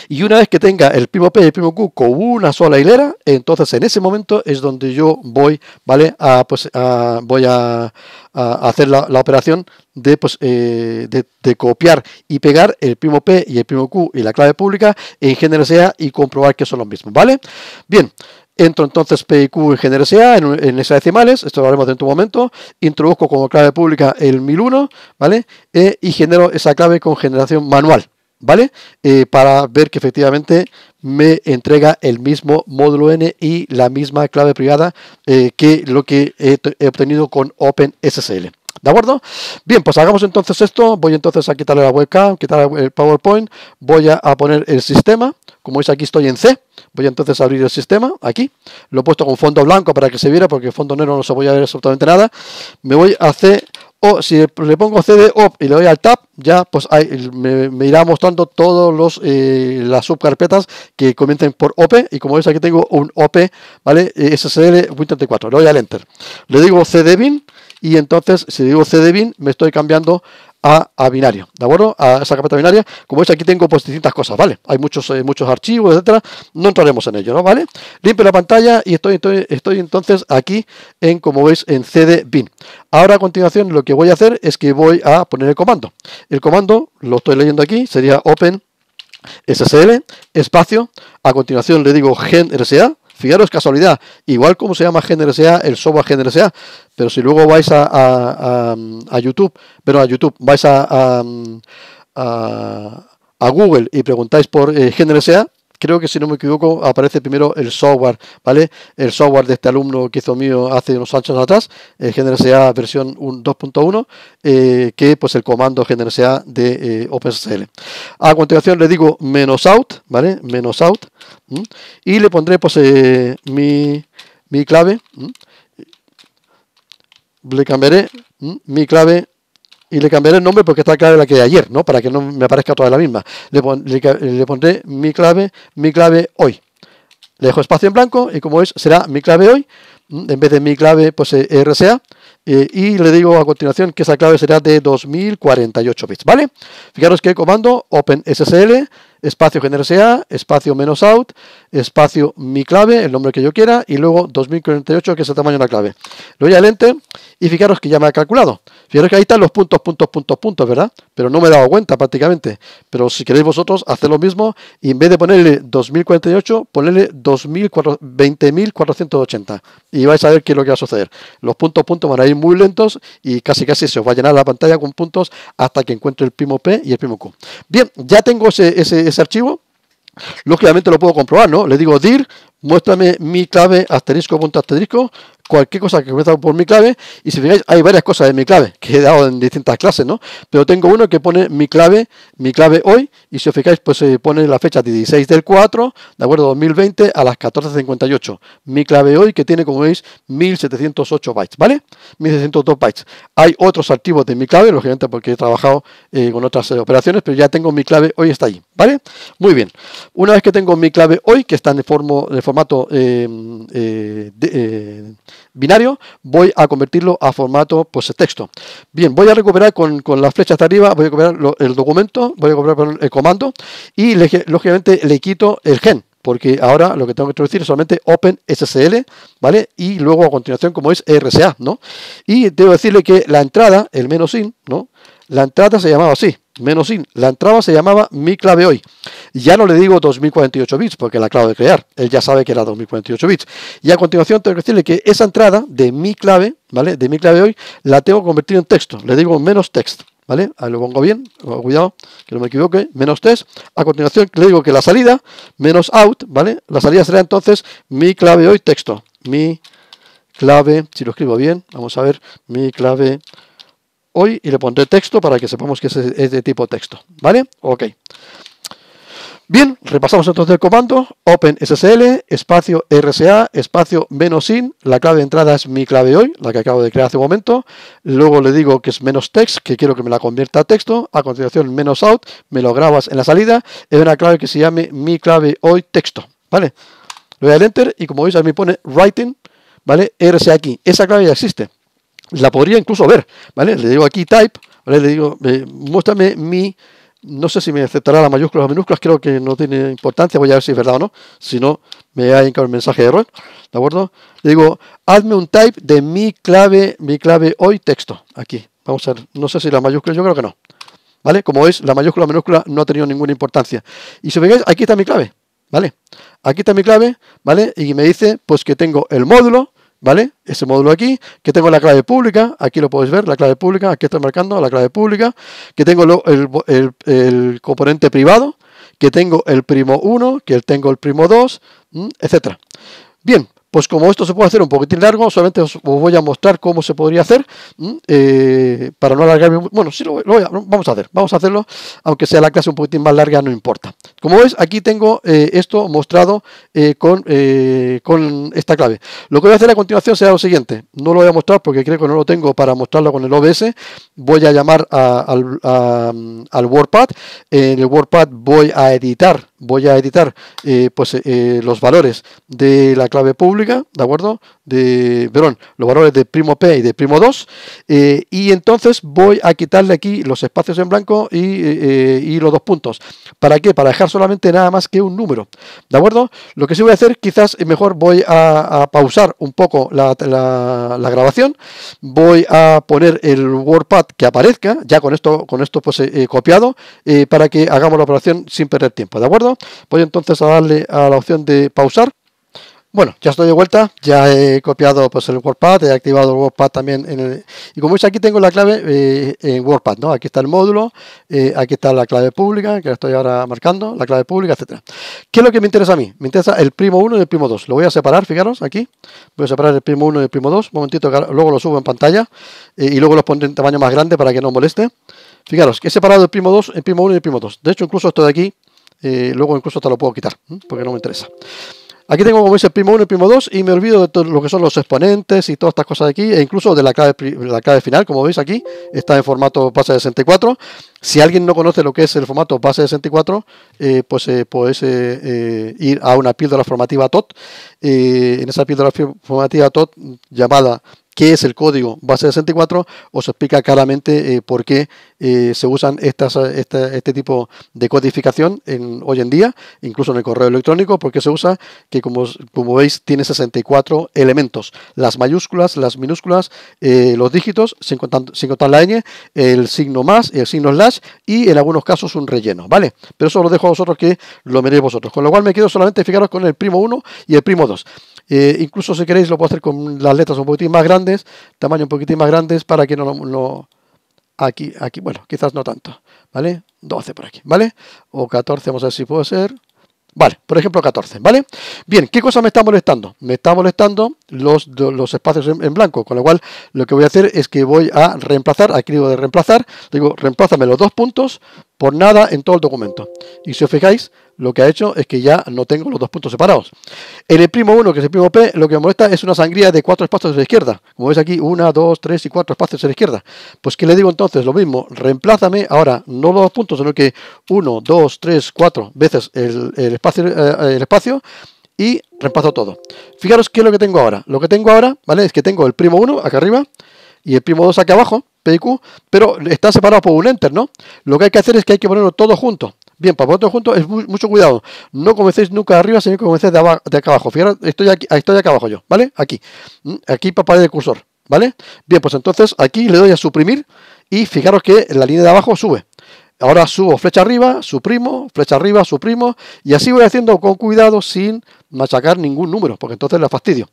Y una vez que tenga el primo P y el primo Q con una sola hilera, entonces en ese momento es donde yo voy, ¿vale? A, pues, voy a, hacer la, operación de, pues, eh, de, copiar y pegar el primo P y el primo Q y la clave pública en sea y comprobar que son los mismos, ¿vale? Bien. Entro entonces P y Q en GNRSA, en, en esas decimales, esto lo haremos dentro de un momento, introduzco como clave pública el 1001, ¿vale? Eh, y genero esa clave con generación manual, ¿vale? Eh, para ver que efectivamente me entrega el mismo módulo N y la misma clave privada eh, que lo que he, obtenido con OpenSSL. ¿De acuerdo? Bien, pues hagamos entonces esto. Voy entonces a quitarle la webcam, quitar el PowerPoint. Voy a, poner el sistema. Como veis aquí estoy en C. Voy entonces a abrir el sistema. Aquí. Lo he puesto con fondo blanco para que se viera porque fondo negro no se voy a ver absolutamente nada. Me voy a C si le pongo CD op y le doy al tap ya pues ahí me, irá mostrando todas los eh, las subcarpetas que comiencen por OP y como veis aquí tengo un OP, ¿vale? Eh, SSL Win34, le doy al Enter, le digo CD bin y entonces si digo CD bin me estoy cambiando a, binario, ¿de acuerdo? A esa carpeta binaria. Como veis, aquí tengo pues distintas cosas, ¿vale? Hay muchos, eh, muchos archivos, etcétera. No entraremos en ello, ¿no? ¿Vale? Limpio la pantalla y estoy, estoy, estoy entonces aquí en, como veis, en CD bin. Ahora a continuación lo que voy a hacer es que voy a poner el comando. El comando, lo estoy leyendo aquí, sería open SSL, espacio, a continuación le digo gen RSA, Fijaros, casualidad, igual como se llama GNRSA, el software GNRSA, pero si luego vais a, a, YouTube, pero a YouTube, vais a, a, Google y preguntáis por eh, creo que si no me equivoco, aparece primero el software, ¿vale? El software de este alumno que hizo mío hace unos años atrás, el sea versión 2.1, eh, que pues el comando GNSA de eh, OpenSL. A continuación le digo menos out, ¿vale? Menos out, y le pondré pues eh, mi, mi, clave, le cambiaré mi clave y le cambiaré el nombre porque está clave la que de ayer, ¿no? Para que no me aparezca toda la misma. Le, le, pondré mi clave, mi clave hoy. Le dejo espacio en blanco y como es, será mi clave hoy, mm, en vez de mi clave, pues eh, RSA. Eh, y le digo a continuación que esa clave será de 2048 bits, ¿vale? Fijaros que el comando OpenSSL espacio Sea espacio menos out, espacio mi clave, el nombre que yo quiera, y luego 2048, que es el tamaño de la clave. Lo voy al enter y fijaros que ya me ha calculado. Fijaros que ahí están los puntos, puntos, puntos, puntos, ¿verdad? Pero no me he dado cuenta prácticamente. Pero si queréis vosotros, haced lo mismo y en vez de ponerle 2048, ponerle 20.480 y vais a ver qué es lo que va a suceder. Los puntos, puntos van a ir muy lentos y casi, casi se os va a llenar la pantalla con puntos hasta que encuentre el primo P y el primo Q. Bien, ya tengo ese ese archivo? Lógicamente lo puedo comprobar, ¿no? Le digo dir, muéstrame mi clave asterisco punto asterisco cualquier cosa que comienza por mi clave. Y si fijáis, hay varias cosas de mi clave que he dado en distintas clases, ¿no? Pero tengo uno que pone mi clave, mi clave hoy. Y si os fijáis, pues se eh, pone la fecha 16 del 4, de acuerdo, 2020 a las 14.58. Mi clave hoy que tiene, como veis, 1708 bytes, ¿vale? 1702 bytes. Hay otros archivos de mi clave, lógicamente porque he trabajado eh, con otras eh, operaciones, pero ya tengo mi clave hoy, está ahí, ¿vale? Muy bien. Una vez que tengo mi clave hoy, que está en el, formato de, binario, voy a convertirlo a formato pues, texto. Bien, voy a recuperar con, con la flecha de arriba, voy a recuperar el documento, voy a recuperar el comando y lógicamente le quito el gen, porque ahora lo que tengo que introducir es solamente OpenSSL, ¿vale? Y luego a continuación, como es RSA, ¿no? Y debo decirle que la entrada, el menos in, ¿no? La entrada se llamaba así, menos in, la entrada se llamaba mi clave hoy ya no le digo 2048 bits, porque la clave de crear. Él ya sabe que era 2048 bits. Y a continuación tengo que decirle que esa entrada de mi clave, ¿vale? De mi clave hoy, la tengo que en texto. Le digo menos text, ¿Vale? Ahí lo pongo bien, cuidado, que no me equivoque, menos text. A continuación le digo que la salida, menos out, ¿vale? La salida será entonces mi clave hoy texto. Mi clave, si lo escribo bien, vamos a ver, mi clave hoy y le pondré texto para que sepamos que es de tipo texto, ¿vale? Ok. Bien, repasamos entonces el comando, open SSL, espacio RSA, espacio menos in, la clave de entrada es mi clave hoy, la que acabo de crear hace un momento, luego le digo que es menos text, que quiero que me la convierta a texto, a continuación menos out, me lo grabas en la salida, es una clave que se llame mi clave hoy texto, ¿vale? Le doy al enter y como veis ahí me pone writing, ¿vale? RSA aquí, esa clave ya existe, la podría incluso ver, ¿vale? Le digo aquí type, ¿vale? Le digo, eh, muéstrame mi no sé si me aceptará la mayúscula o minúsculas, creo que no tiene importancia, voy a ver si es verdad o no, si no, me ha encargado el mensaje de error, ¿de acuerdo? Le digo, hazme un type de mi clave, mi clave hoy texto, aquí, vamos a ver, no sé si la mayúscula, yo creo que no, ¿vale? Como veis, la mayúscula o minúscula no ha tenido ninguna importancia. Y si veis aquí está mi clave, ¿vale? Aquí está mi clave, ¿vale? Y me dice, pues que tengo el módulo, ¿Vale? Ese módulo aquí, que tengo la clave pública, aquí lo podéis ver, la clave pública, aquí estoy marcando la clave pública, que tengo el, componente privado, que tengo el primo 1, que tengo el primo 2, etcétera. Bien, pues como esto se puede hacer un poquitín largo, solamente os, voy a mostrar cómo se podría hacer, eh, para no alargarme, bueno, sí lo, voy a, vamos a hacer, vamos a hacerlo, aunque sea la clase un poquitín más larga, no importa. Como veis, aquí tengo eh, esto mostrado eh, con, esta clave. Lo que voy a hacer a continuación será lo siguiente, no lo voy a mostrar porque creo que no lo tengo para mostrarlo con el OBS, voy a llamar al, al WordPad, en el WordPad voy a editar voy a editar eh, pues, eh, los valores de la clave pública, ¿de acuerdo? de, los valores de primo P y de primo 2 eh, y entonces voy a quitarle aquí los espacios en blanco eh, eh, y, los dos puntos. ¿Para qué? Para dejar solamente nada más que un número. ¿De acuerdo? Lo que sí voy a hacer, quizás mejor voy a, pausar un poco la, grabación, voy a poner el WordPad que aparezca, ya con esto, con esto pues copiado, para que hagamos la operación sin perder tiempo. ¿De acuerdo? Voy entonces a darle a la opción de pausar. Bueno, ya estoy de vuelta, ya he copiado pues, el WordPad, he activado el WordPad también. y como veis aquí tengo la clave eh, en WordPad, ¿no? Aquí está el módulo, eh, aquí está la clave pública, que estoy ahora marcando, la clave pública, etcétera. ¿Qué es lo que me interesa a mí? Me interesa el primo 1 y el primo 2. Lo voy a separar, fijaros, aquí. Voy a separar el primo 1 y el primo 2. Un momentito, luego lo subo en pantalla eh, y luego lo pondré en tamaño más grande para que no moleste. Fijaros, que he separado el primo 2, el primo 1 y el primo 2. De hecho, incluso esto de aquí, luego incluso hasta lo puedo quitar, porque no me interesa. Aquí tengo como veis el primo 1 y primo 2 y me olvido de todo lo que son los exponentes y todas estas cosas de aquí e incluso de la clave, final, como veis aquí, está en formato base 64. Si alguien no conoce lo que es el formato base 64, eh, pues eh, podéis pues, eh, ir a una píldora formativa TOT. en esa píldora formativa TOT llamada qué es el código base 64, os explica claramente eh, por qué eh, se usan estas, eh, este tipo de codificación en, hoy en día, incluso en el correo electrónico, porque se usa que como, como veis tiene 64 elementos, las mayúsculas, las minúsculas, los dígitos, sin contar, la ñ, el signo más, el signo slash y en algunos casos un relleno, ¿vale? Pero eso lo dejo a vosotros que lo miréis vosotros, con lo cual me quedo solamente, fijaros, con el primo 1 y el primo 2. Eh, incluso si queréis lo puedo hacer con las letras un poquitín más grandes, tamaño un poquitín más grandes para que no lo... aquí, aquí, bueno, quizás no tanto, ¿vale? 12 por aquí, ¿vale? O 14, vamos a ver si puedo ser. Vale, por ejemplo 14, ¿vale? Bien, ¿qué cosa me está molestando? Me está molestando los, los espacios en, en, blanco, con lo cual lo que voy a hacer es que voy a reemplazar, aquí digo de reemplazar, digo reemplázame los dos puntos por nada en todo el documento. Y si os fijáis, lo que ha hecho es que ya no tengo los dos puntos separados. En el primo 1, que es el primo P, lo que me molesta es una sangría de cuatro espacios a la izquierda. Como ves aquí, una, dos, tres y cuatro espacios a la izquierda. Pues que le digo entonces? Lo mismo, reemplázame ahora, no los dos puntos, sino que uno, dos, tres, cuatro veces el, espacio, eh, el espacio y reemplazo todo. Fijaros qué es lo que tengo ahora. Lo que tengo ahora, ¿vale? Es que tengo el primo 1 acá arriba y el primo 2 acá abajo, P y Q, pero están separados por un enter, ¿no? Lo que hay que hacer es que hay que ponerlo todo junto. Bien, para pues vosotros juntos es mucho cuidado. No comencéis nunca arriba, sino que comencéis de, acá abajo. Fijaros, estoy aquí, estoy acá abajo yo, ¿vale? Aquí. Mm, aquí para parar el cursor, ¿vale? Bien, pues entonces aquí le doy a suprimir y fijaros que la línea de abajo sube. Ahora subo flecha arriba, suprimo, flecha arriba, suprimo, y así voy haciendo con cuidado sin machacar ningún número, porque entonces la fastidio.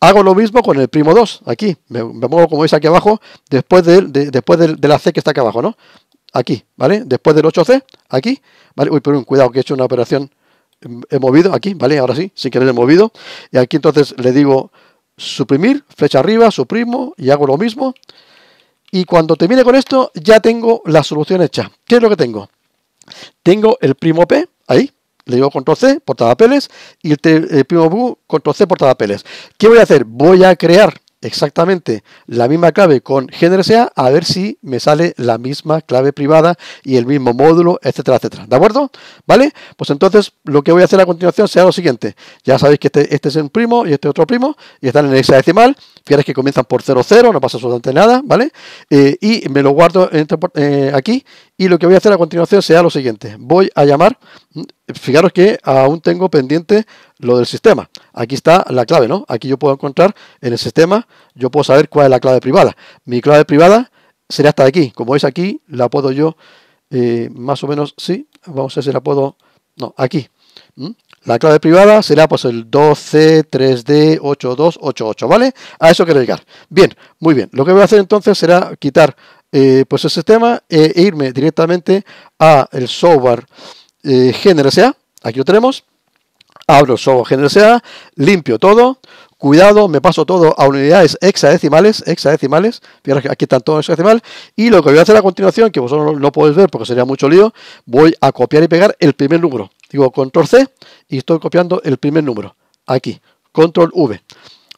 Hago lo mismo con el primo 2, aquí, me, muevo como veis aquí abajo, después, de, después de, la C que está acá abajo, ¿no? aquí, ¿vale? Después del 8C, aquí, ¿vale? Uy, un cuidado que he hecho una operación, he movido aquí, ¿vale? Ahora sí, sin querer he movido. Y aquí entonces le digo suprimir, flecha arriba, suprimo y hago lo mismo. Y cuando termine con esto, ya tengo la solución hecha. ¿Qué es lo que tengo? Tengo el primo P, ahí, le digo control C, peles y el, primo Q, control C, peles ¿Qué voy a hacer? Voy a crear exactamente la misma clave con sea a ver si me sale la misma clave privada y el mismo módulo, etcétera, etcétera. ¿De acuerdo? ¿Vale? Pues entonces lo que voy a hacer a continuación será lo siguiente. Ya sabéis que este, este es un primo y este otro primo y están en el hexadecimal. Fíjate que comienzan por 00, no pasa absolutamente nada, ¿vale? Eh, y me lo guardo eh, aquí y lo que voy a hacer a continuación será lo siguiente. Voy a llamar, fijaros que aún tengo pendiente lo del sistema. Aquí está la clave, ¿no? Aquí yo puedo encontrar en el sistema, yo puedo saber cuál es la clave privada. Mi clave privada será esta de aquí. Como veis aquí, la puedo yo, eh, más o menos, sí, vamos a ver si la puedo, no, aquí. ¿Mm? La clave privada será pues el 2C3D8288, ¿vale? A eso quiero llegar. Bien, muy bien. Lo que voy a hacer entonces será quitar eh, pues el sistema eh, e irme directamente a el software eh, sea Aquí lo tenemos. Abro el software Sea. limpio todo. Cuidado, me paso todo a unidades hexadecimales, hexadecimales, Fíjate, aquí están todos hexadecimales, y lo que voy a hacer a continuación, que vosotros no, no podéis ver porque sería mucho lío, voy a copiar y pegar el primer número. Digo control C y estoy copiando el primer número. Aquí, control V.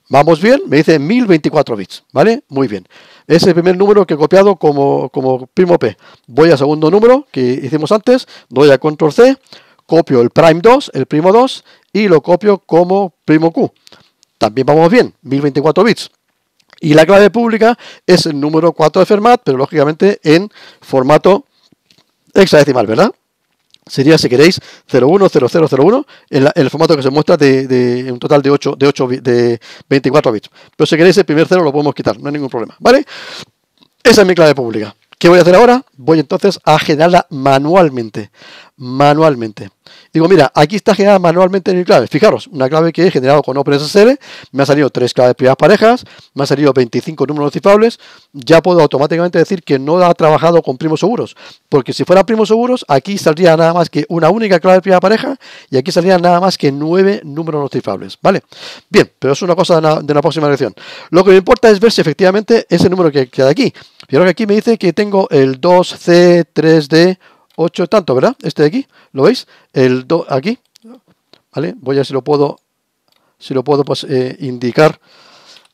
Vamos bien, me dice 1024 bits, ¿vale? Muy bien es el primer número que he copiado como, como primo P. Voy al segundo número que hicimos antes, doy a control C, copio el prime 2, el primo 2, y lo copio como primo Q. También vamos bien, 1024 bits. Y la clave pública es el número 4 de Fermat, pero lógicamente en formato hexadecimal, ¿verdad? sería, si queréis, 010001 el formato que se muestra de, un total de 8, de 8 de 24 bits. Pero si queréis el primer 0 lo podemos quitar, no hay ningún problema, ¿vale? Esa es mi clave pública. ¿Qué voy a hacer ahora? Voy entonces a generarla manualmente. Manualmente digo, mira, aquí está generada manualmente mi clave. Fijaros, una clave que he generado con OpenSSL, me han salido tres claves privadas parejas, me han salido 25 números cifables, ya puedo automáticamente decir que no ha trabajado con primos seguros, porque si fuera primos seguros, aquí saldría nada más que una única clave privada pareja y aquí saldría nada más que nueve números no cifrables, ¿vale? Bien, pero es una cosa de una, próxima lección. Lo que me importa es ver si efectivamente ese número que queda aquí. Fijaros que aquí me dice que tengo el 2C3D 8 tanto, ¿verdad? Este de aquí, ¿lo veis? El 2 aquí, ¿vale? Voy a ver si lo puedo, si lo puedo pues, eh, indicar.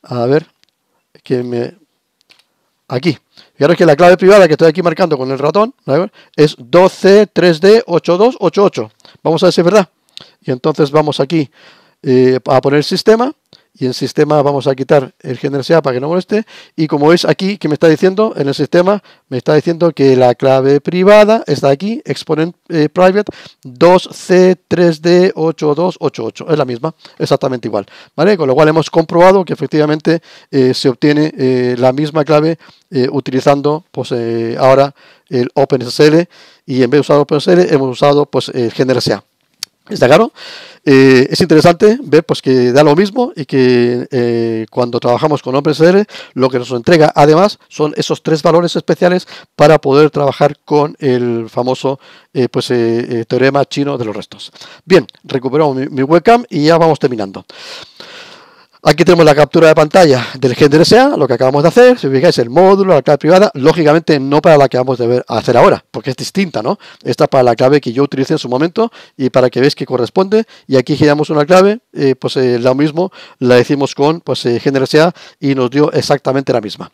A ver, que me... Aquí. Fijaros que la clave privada que estoy aquí marcando con el ratón es 123 3 d 8288 Vamos a ver si es verdad. Y entonces vamos aquí eh, a poner el sistema y en sistema vamos a quitar el género para que no moleste y como veis aquí que me está diciendo en el sistema me está diciendo que la clave privada está aquí exponent eh, private 2c3d8288 es la misma exactamente igual vale con lo cual hemos comprobado que efectivamente eh, se obtiene eh, la misma clave utilizando pues ahora el OpenSSL y en vez de usar OpenSSL hemos usado pues el Está claro. Eh, es interesante ver pues, que da lo mismo y que eh, cuando trabajamos con OpenCR lo que nos entrega además son esos tres valores especiales para poder trabajar con el famoso eh, pues, teorema chino de los restos. Bien, recuperamos mi webcam y ya vamos terminando. Aquí tenemos la captura de pantalla del Sea, lo que acabamos de hacer, si os fijáis, el módulo, la clave privada, lógicamente no para la que vamos a hacer ahora, porque es distinta, ¿no? Esta es para la clave que yo utilicé en su momento y para que veáis que corresponde, y aquí giramos una clave, eh, pues eh, lo mismo la hicimos con pues, eh, y nos dio exactamente la misma.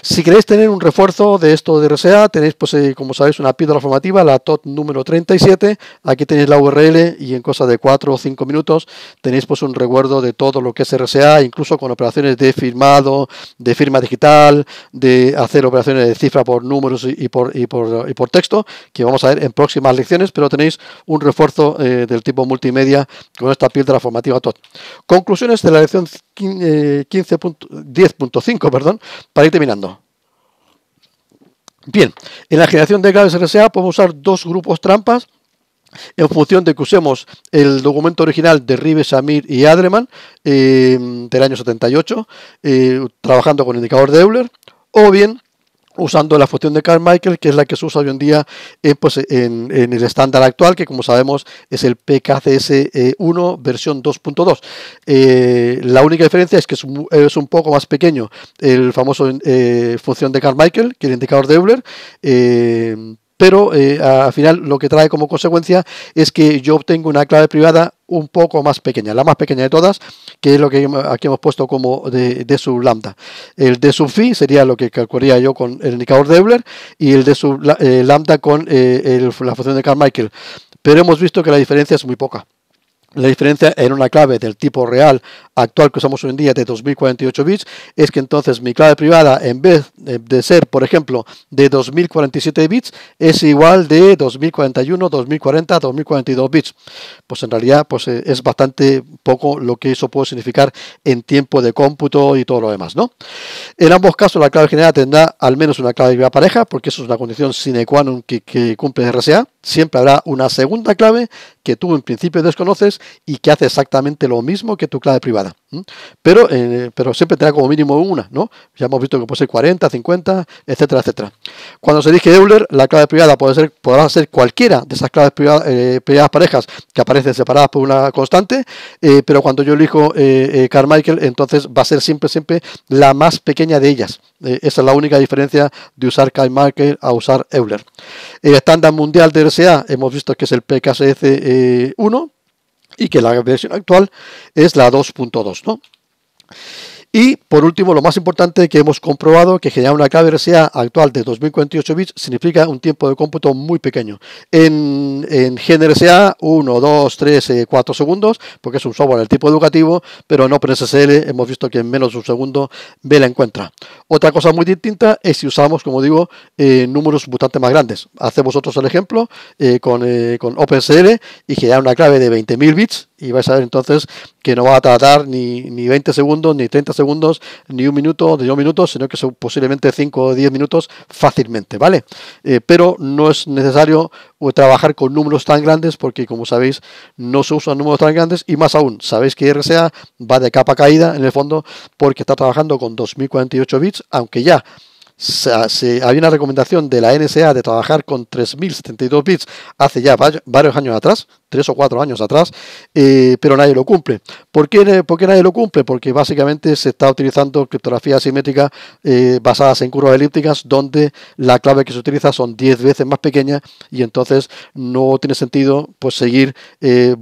Si queréis tener un refuerzo de esto de RSA, tenéis, pues eh, como sabéis, una píldora formativa, la TOT número 37, aquí tenéis la URL y en cosa de 4 o 5 minutos tenéis pues un recuerdo de todo lo que es RSA incluso con operaciones de firmado, de firma digital, de hacer operaciones de cifra por números y por, texto, que vamos a ver en próximas lecciones, pero tenéis un refuerzo eh, del tipo multimedia con esta piedra formativa TOT. Conclusiones de la lección 10.5, eh, perdón, para ir terminando. Bien, en la generación de claves RSA podemos usar dos grupos trampas en función de que usemos el documento original de Rives, Amir y Adreman em, del año 78, eh, trabajando con el indicador de Euler, o bien usando la función de Carmichael, que es la que se usa hoy en día eh, pues en, el estándar actual, que como sabemos es el PKCS1 e versión 2.2. Eh, la única diferencia es que es un, poco más pequeño el famoso función de Carmichael, que el indicador de Euler, pero eh, al final lo que trae como consecuencia es que yo obtengo una clave privada un poco más pequeña, la más pequeña de todas, que es lo que aquí hemos puesto como de, de sub lambda. El de sub phi sería lo que calcularía yo con el indicador de Euler y el de sub eh, lambda con eh, la función de Carmichael. Pero hemos visto que la diferencia es muy poca. La diferencia en una clave del tipo real actual que usamos hoy en día de 2048 bits es que entonces mi clave privada en vez de ser, por ejemplo, de 2047 bits es igual de 2041, 2040, 2042 bits. Pues en realidad pues eh, es bastante poco lo que eso puede significar en tiempo de cómputo y todo lo demás, ¿no? En ambos casos la clave general tendrá al menos una clave privada pareja porque eso es una condición sine qua non que, que cumple RSA siempre habrá una segunda clave que tú en principio desconoces y que hace exactamente lo mismo que tu clave privada. Pero, eh, pero siempre tendrá como mínimo una, ¿no? Ya hemos visto que puede ser 40, 50, etcétera, etcétera. Cuando se elige Euler, la clave privada puede ser, podrá ser cualquiera de esas claves privadas, eh, privadas parejas que aparecen separadas por una constante, eh, pero cuando yo elijo Carmichael, entonces va a ser siempre, siempre la más pequeña de ellas. esa es la única diferencia de usar Carmichael a usar Euler. El estándar mundial de RSA hemos visto que es el PKSF1, y que la versión actual es la 2.2, ¿no? Y por último, lo más importante que hemos comprobado que generar una clave RSA actual de 2048 bits significa un tiempo de cómputo muy pequeño. En, en GNRSA, 1, 2, 3, 4 segundos, porque es un software del tipo educativo, pero en OpenSSL hemos visto que en menos de un segundo ve la encuentra. Otra cosa muy distinta es si usamos, como digo, eh, números mutantes más grandes. Hacemos otros el ejemplo eh, con, eh, con OpenSSL y generar una clave de 20.000 bits y vais a ver entonces que no va a tardar ni, ni 20 segundos, ni 30 segundos, ni un minuto, ni dos minutos, sino que son posiblemente 5 o 10 minutos fácilmente, ¿vale? Eh, pero no es necesario eh, trabajar con números tan grandes porque, como sabéis, no se usan números tan grandes y más aún, sabéis que RSA va de capa caída en el fondo porque está trabajando con 2048 bits, aunque ya se, había una recomendación de la NSA de trabajar con 3072 bits hace ya varios años atrás, tres o cuatro años atrás, eh, pero nadie lo cumple. ¿Por qué, nadie lo cumple? Porque básicamente se está utilizando criptografía asimétrica basada eh, basadas en curvas elípticas, donde la clave que se utiliza son 10 veces más pequeñas y entonces no tiene sentido pues, seguir eh,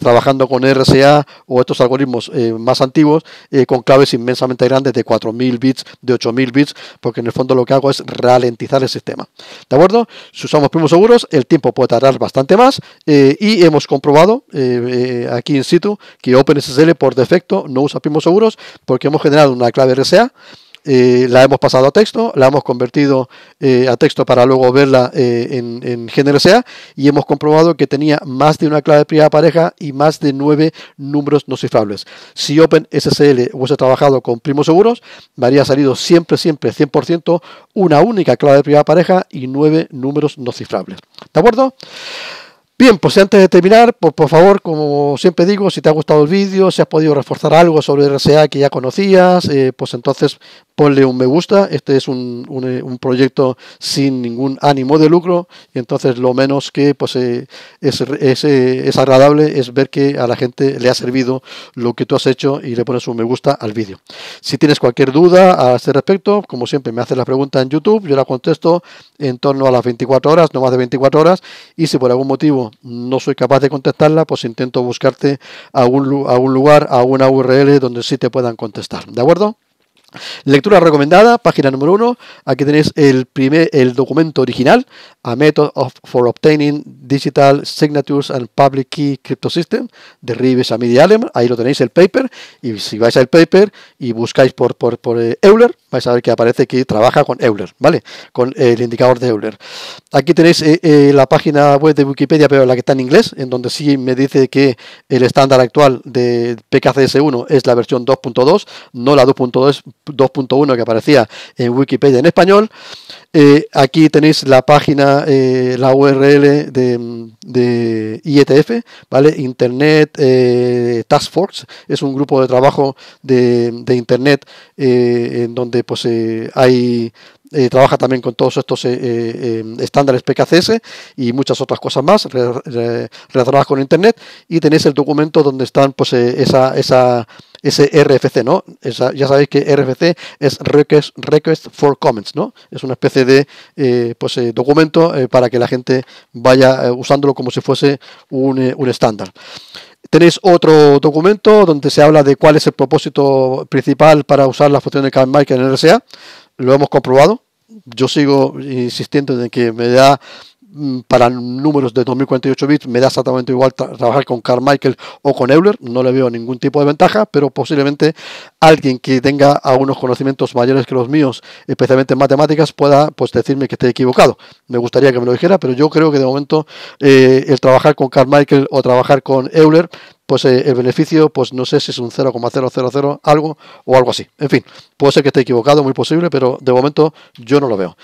trabajando con RSA o estos algoritmos más antiguos con claves inmensamente grandes de 4.000 bits, de 8.000 bits, porque en el fondo lo que hago es ralentizar el sistema. ¿De acuerdo? Si usamos primos seguros, el tiempo puede tardar bastante más y hemos comprobado eh, eh, aquí en situ que OpenSSL por defecto no usa primos seguros porque hemos generado una clave RSA, eh, la hemos pasado a texto, la hemos convertido a texto para luego verla en, en GNRSA y hemos comprobado que tenía más de una clave privada pareja y más de nueve números no cifrables. Si OpenSSL hubiese trabajado con primos seguros, me habría salido siempre, siempre, 100% una única clave privada pareja y nueve números no cifrables. ¿De acuerdo? Bien, pues antes de terminar, pues, por favor, como siempre digo, si te ha gustado el vídeo, si has podido reforzar algo sobre RSA que ya conocías, eh, pues entonces ponle un me gusta. Este es un, un, eh, un, proyecto sin ningún ánimo de lucro y entonces lo menos que pues eh, es, es, es, agradable es ver que a la gente le ha servido lo que tú has hecho y le pones un me gusta al vídeo. Si tienes cualquier duda a este respecto, como siempre me haces la pregunta en YouTube, yo la contesto en torno a las 24 horas, no más de 24 horas, y si por algún motivo no soy capaz de contestarla, pues intento buscarte a un, lugar, a una URL donde sí te puedan contestar. ¿De acuerdo? Lectura recomendada, página número 1. Aquí tenéis el, primer, el documento original, A Method of, for Obtaining Digital Signatures and Public Key Crypto System, de Rives a Midi Ahí lo tenéis, el paper. Y si vais al paper y buscáis por, por, por eh, Euler, vais a ver que aparece que trabaja con Euler, ¿vale? Con el indicador de Euler. Aquí tenéis eh, eh, la página web de Wikipedia, pero la que está en inglés, en donde sí me dice que el estándar actual de PKCS1 es la versión 2.2, no la 2.2 2.1 que aparecía en Wikipedia en español. Eh, aquí tenéis la página, eh, la URL de, de, IETF, ¿vale? Internet eh, Task Force, es un grupo de trabajo de, Internet en donde pues hay eh, trabaja también con todos estos eh, eh, em, estándares PKCS y muchas otras cosas más relacionadas con Internet. Y tenéis el documento donde están pues esa, esa, ese RFC, ¿no? ya sabéis que RFC es request, request, for Comments, ¿no? Es una especie de pues, documento para que la gente vaya usándolo como si fuese un, estándar. Tenéis otro documento donde se habla de cuál es el propósito principal para usar la función de CapMic en RSA lo hemos comprobado. Yo sigo insistiendo en que me da mm, para números de 2048 bits me da exactamente igual trabajar con Carmichael o con Euler, no le veo ningún tipo de ventaja, pero posiblemente alguien que tenga algunos conocimientos mayores que los míos, especialmente en matemáticas, pueda pues, decirme que esté equivocado. Me gustaría que me lo dijera, pero yo creo que de momento eh, el trabajar con Carmichael o trabajar con Euler pues eh, el beneficio, pues no sé si es un 0,000 algo o algo así. En fin, puede ser que esté equivocado, muy posible, pero de momento yo no lo veo.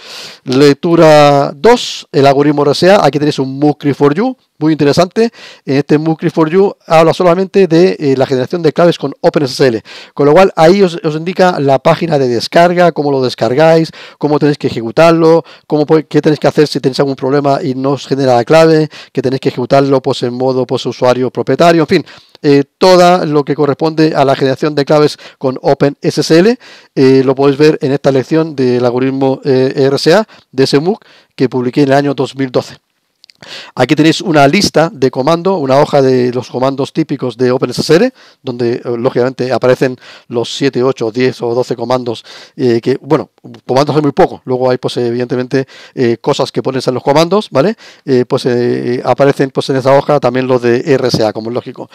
Lectura 2, el algoritmo RSA, aquí tenéis un MUCRI for you, muy interesante. Este MOOC for You habla solamente de eh, la generación de claves con OpenSSL, con lo cual ahí os, indica la página de descarga, cómo lo descargáis, cómo tenéis que ejecutarlo, cómo, qué tenéis que hacer si tenéis algún problema y no os genera la clave, que tenéis que ejecutarlo pues, en modo pues, usuario propietario, en fin. Eh, todo lo que corresponde a la generación de claves con OpenSSL eh, lo podéis ver en esta lección del algoritmo RSA de ese MOOC que publiqué en el año 2012. Aquí tenéis una lista de comando, una hoja de los comandos típicos de OpenSSL, donde eh, lógicamente aparecen los 7, 8, 10 o 12 comandos, eh, que, bueno, comandos hay muy poco, luego hay pues evidentemente eh, cosas que pones en los comandos, ¿vale? pues aparecen pues en esa hoja también los de RSA, como es lógico.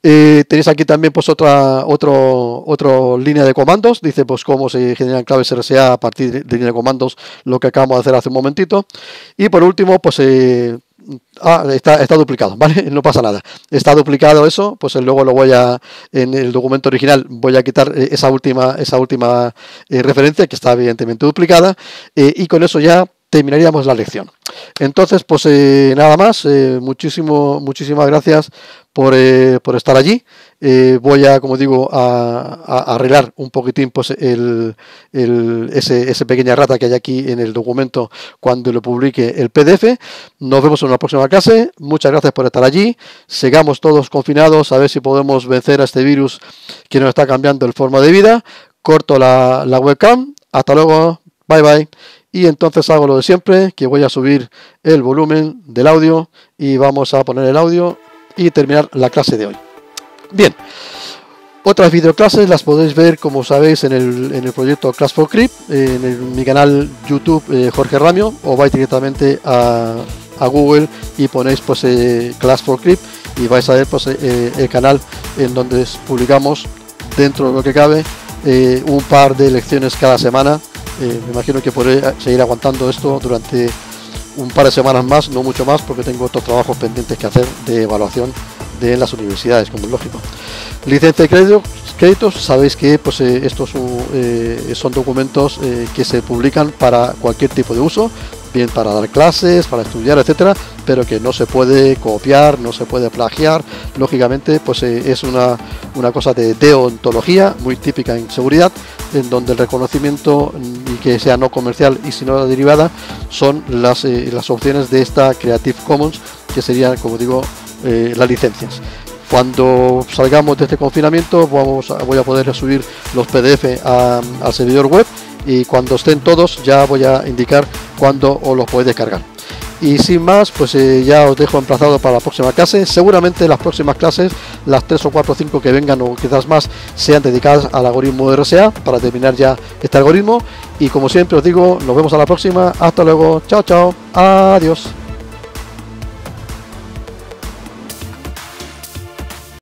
tenéis aquí también pues otra, otro, otra línea de comandos, dice pues cómo se generan claves RSA a partir de línea de comandos, lo que acabamos de hacer hace un momentito. Y por último, pues Ah, está, está, duplicado, ¿vale? No pasa nada. Está duplicado eso, pues eh, luego lo voy a, en el documento original voy a quitar eh, esa última, esa última eh, referencia que está evidentemente duplicada y con eso ya terminaríamos la lección. Entonces, pues eh, nada más, eh, muchísimas gracias por, eh, por estar allí. voy a, como digo, a, arreglar un poquitín pues, el, ese, ese, pequeña rata que hay aquí en el documento cuando lo publique el PDF. Nos vemos en una próxima clase. Muchas gracias por estar allí. Sigamos todos confinados a ver si podemos vencer a este virus que nos está cambiando el forma de vida. Corto la, la webcam. Hasta luego. Bye bye y entonces hago lo de siempre, que voy a subir el volumen del audio y vamos a poner el audio y terminar la clase de hoy. Bien, otras videoclases las podéis ver, como sabéis, en el, en el proyecto Class for crip en, mi canal YouTube eh, Jorge Ramio, o vais directamente a, Google y ponéis pues, eh, Class for crip y vais a ver pues, eh, el canal en donde publicamos dentro de lo que cabe un par de lecciones cada semana eh, me imagino que podré seguir aguantando esto durante un par de semanas más, no mucho más, porque tengo otros trabajos pendientes que hacer de evaluación de las universidades, como es lógico. Licencia de crédito créditos, sabéis que pues, eh, estos uh, eh, son documentos eh, que se publican para cualquier tipo de uso, bien para dar clases, para estudiar, etcétera, pero que no se puede copiar, no se puede plagiar. Lógicamente, pues es una, cosa de deontología muy típica en seguridad, en donde el reconocimiento mm, y que sea no comercial y sino la derivada son las, las opciones de esta Creative Commons, que serían, como digo, las licencias. Cuando salgamos de este confinamiento vamos, voy a poder subir los PDF al servidor web y cuando estén todos ya voy a indicar cuándo os los podéis descargar. Y sin más, pues eh, ya os dejo emplazado para la próxima clase. Seguramente las próximas clases, las 3 o 4 o 5 que vengan o quizás más, sean dedicadas al algoritmo de RSA para terminar ya este algoritmo. Y como siempre os digo, nos vemos a la próxima. Hasta luego. Chao, chao. Adiós.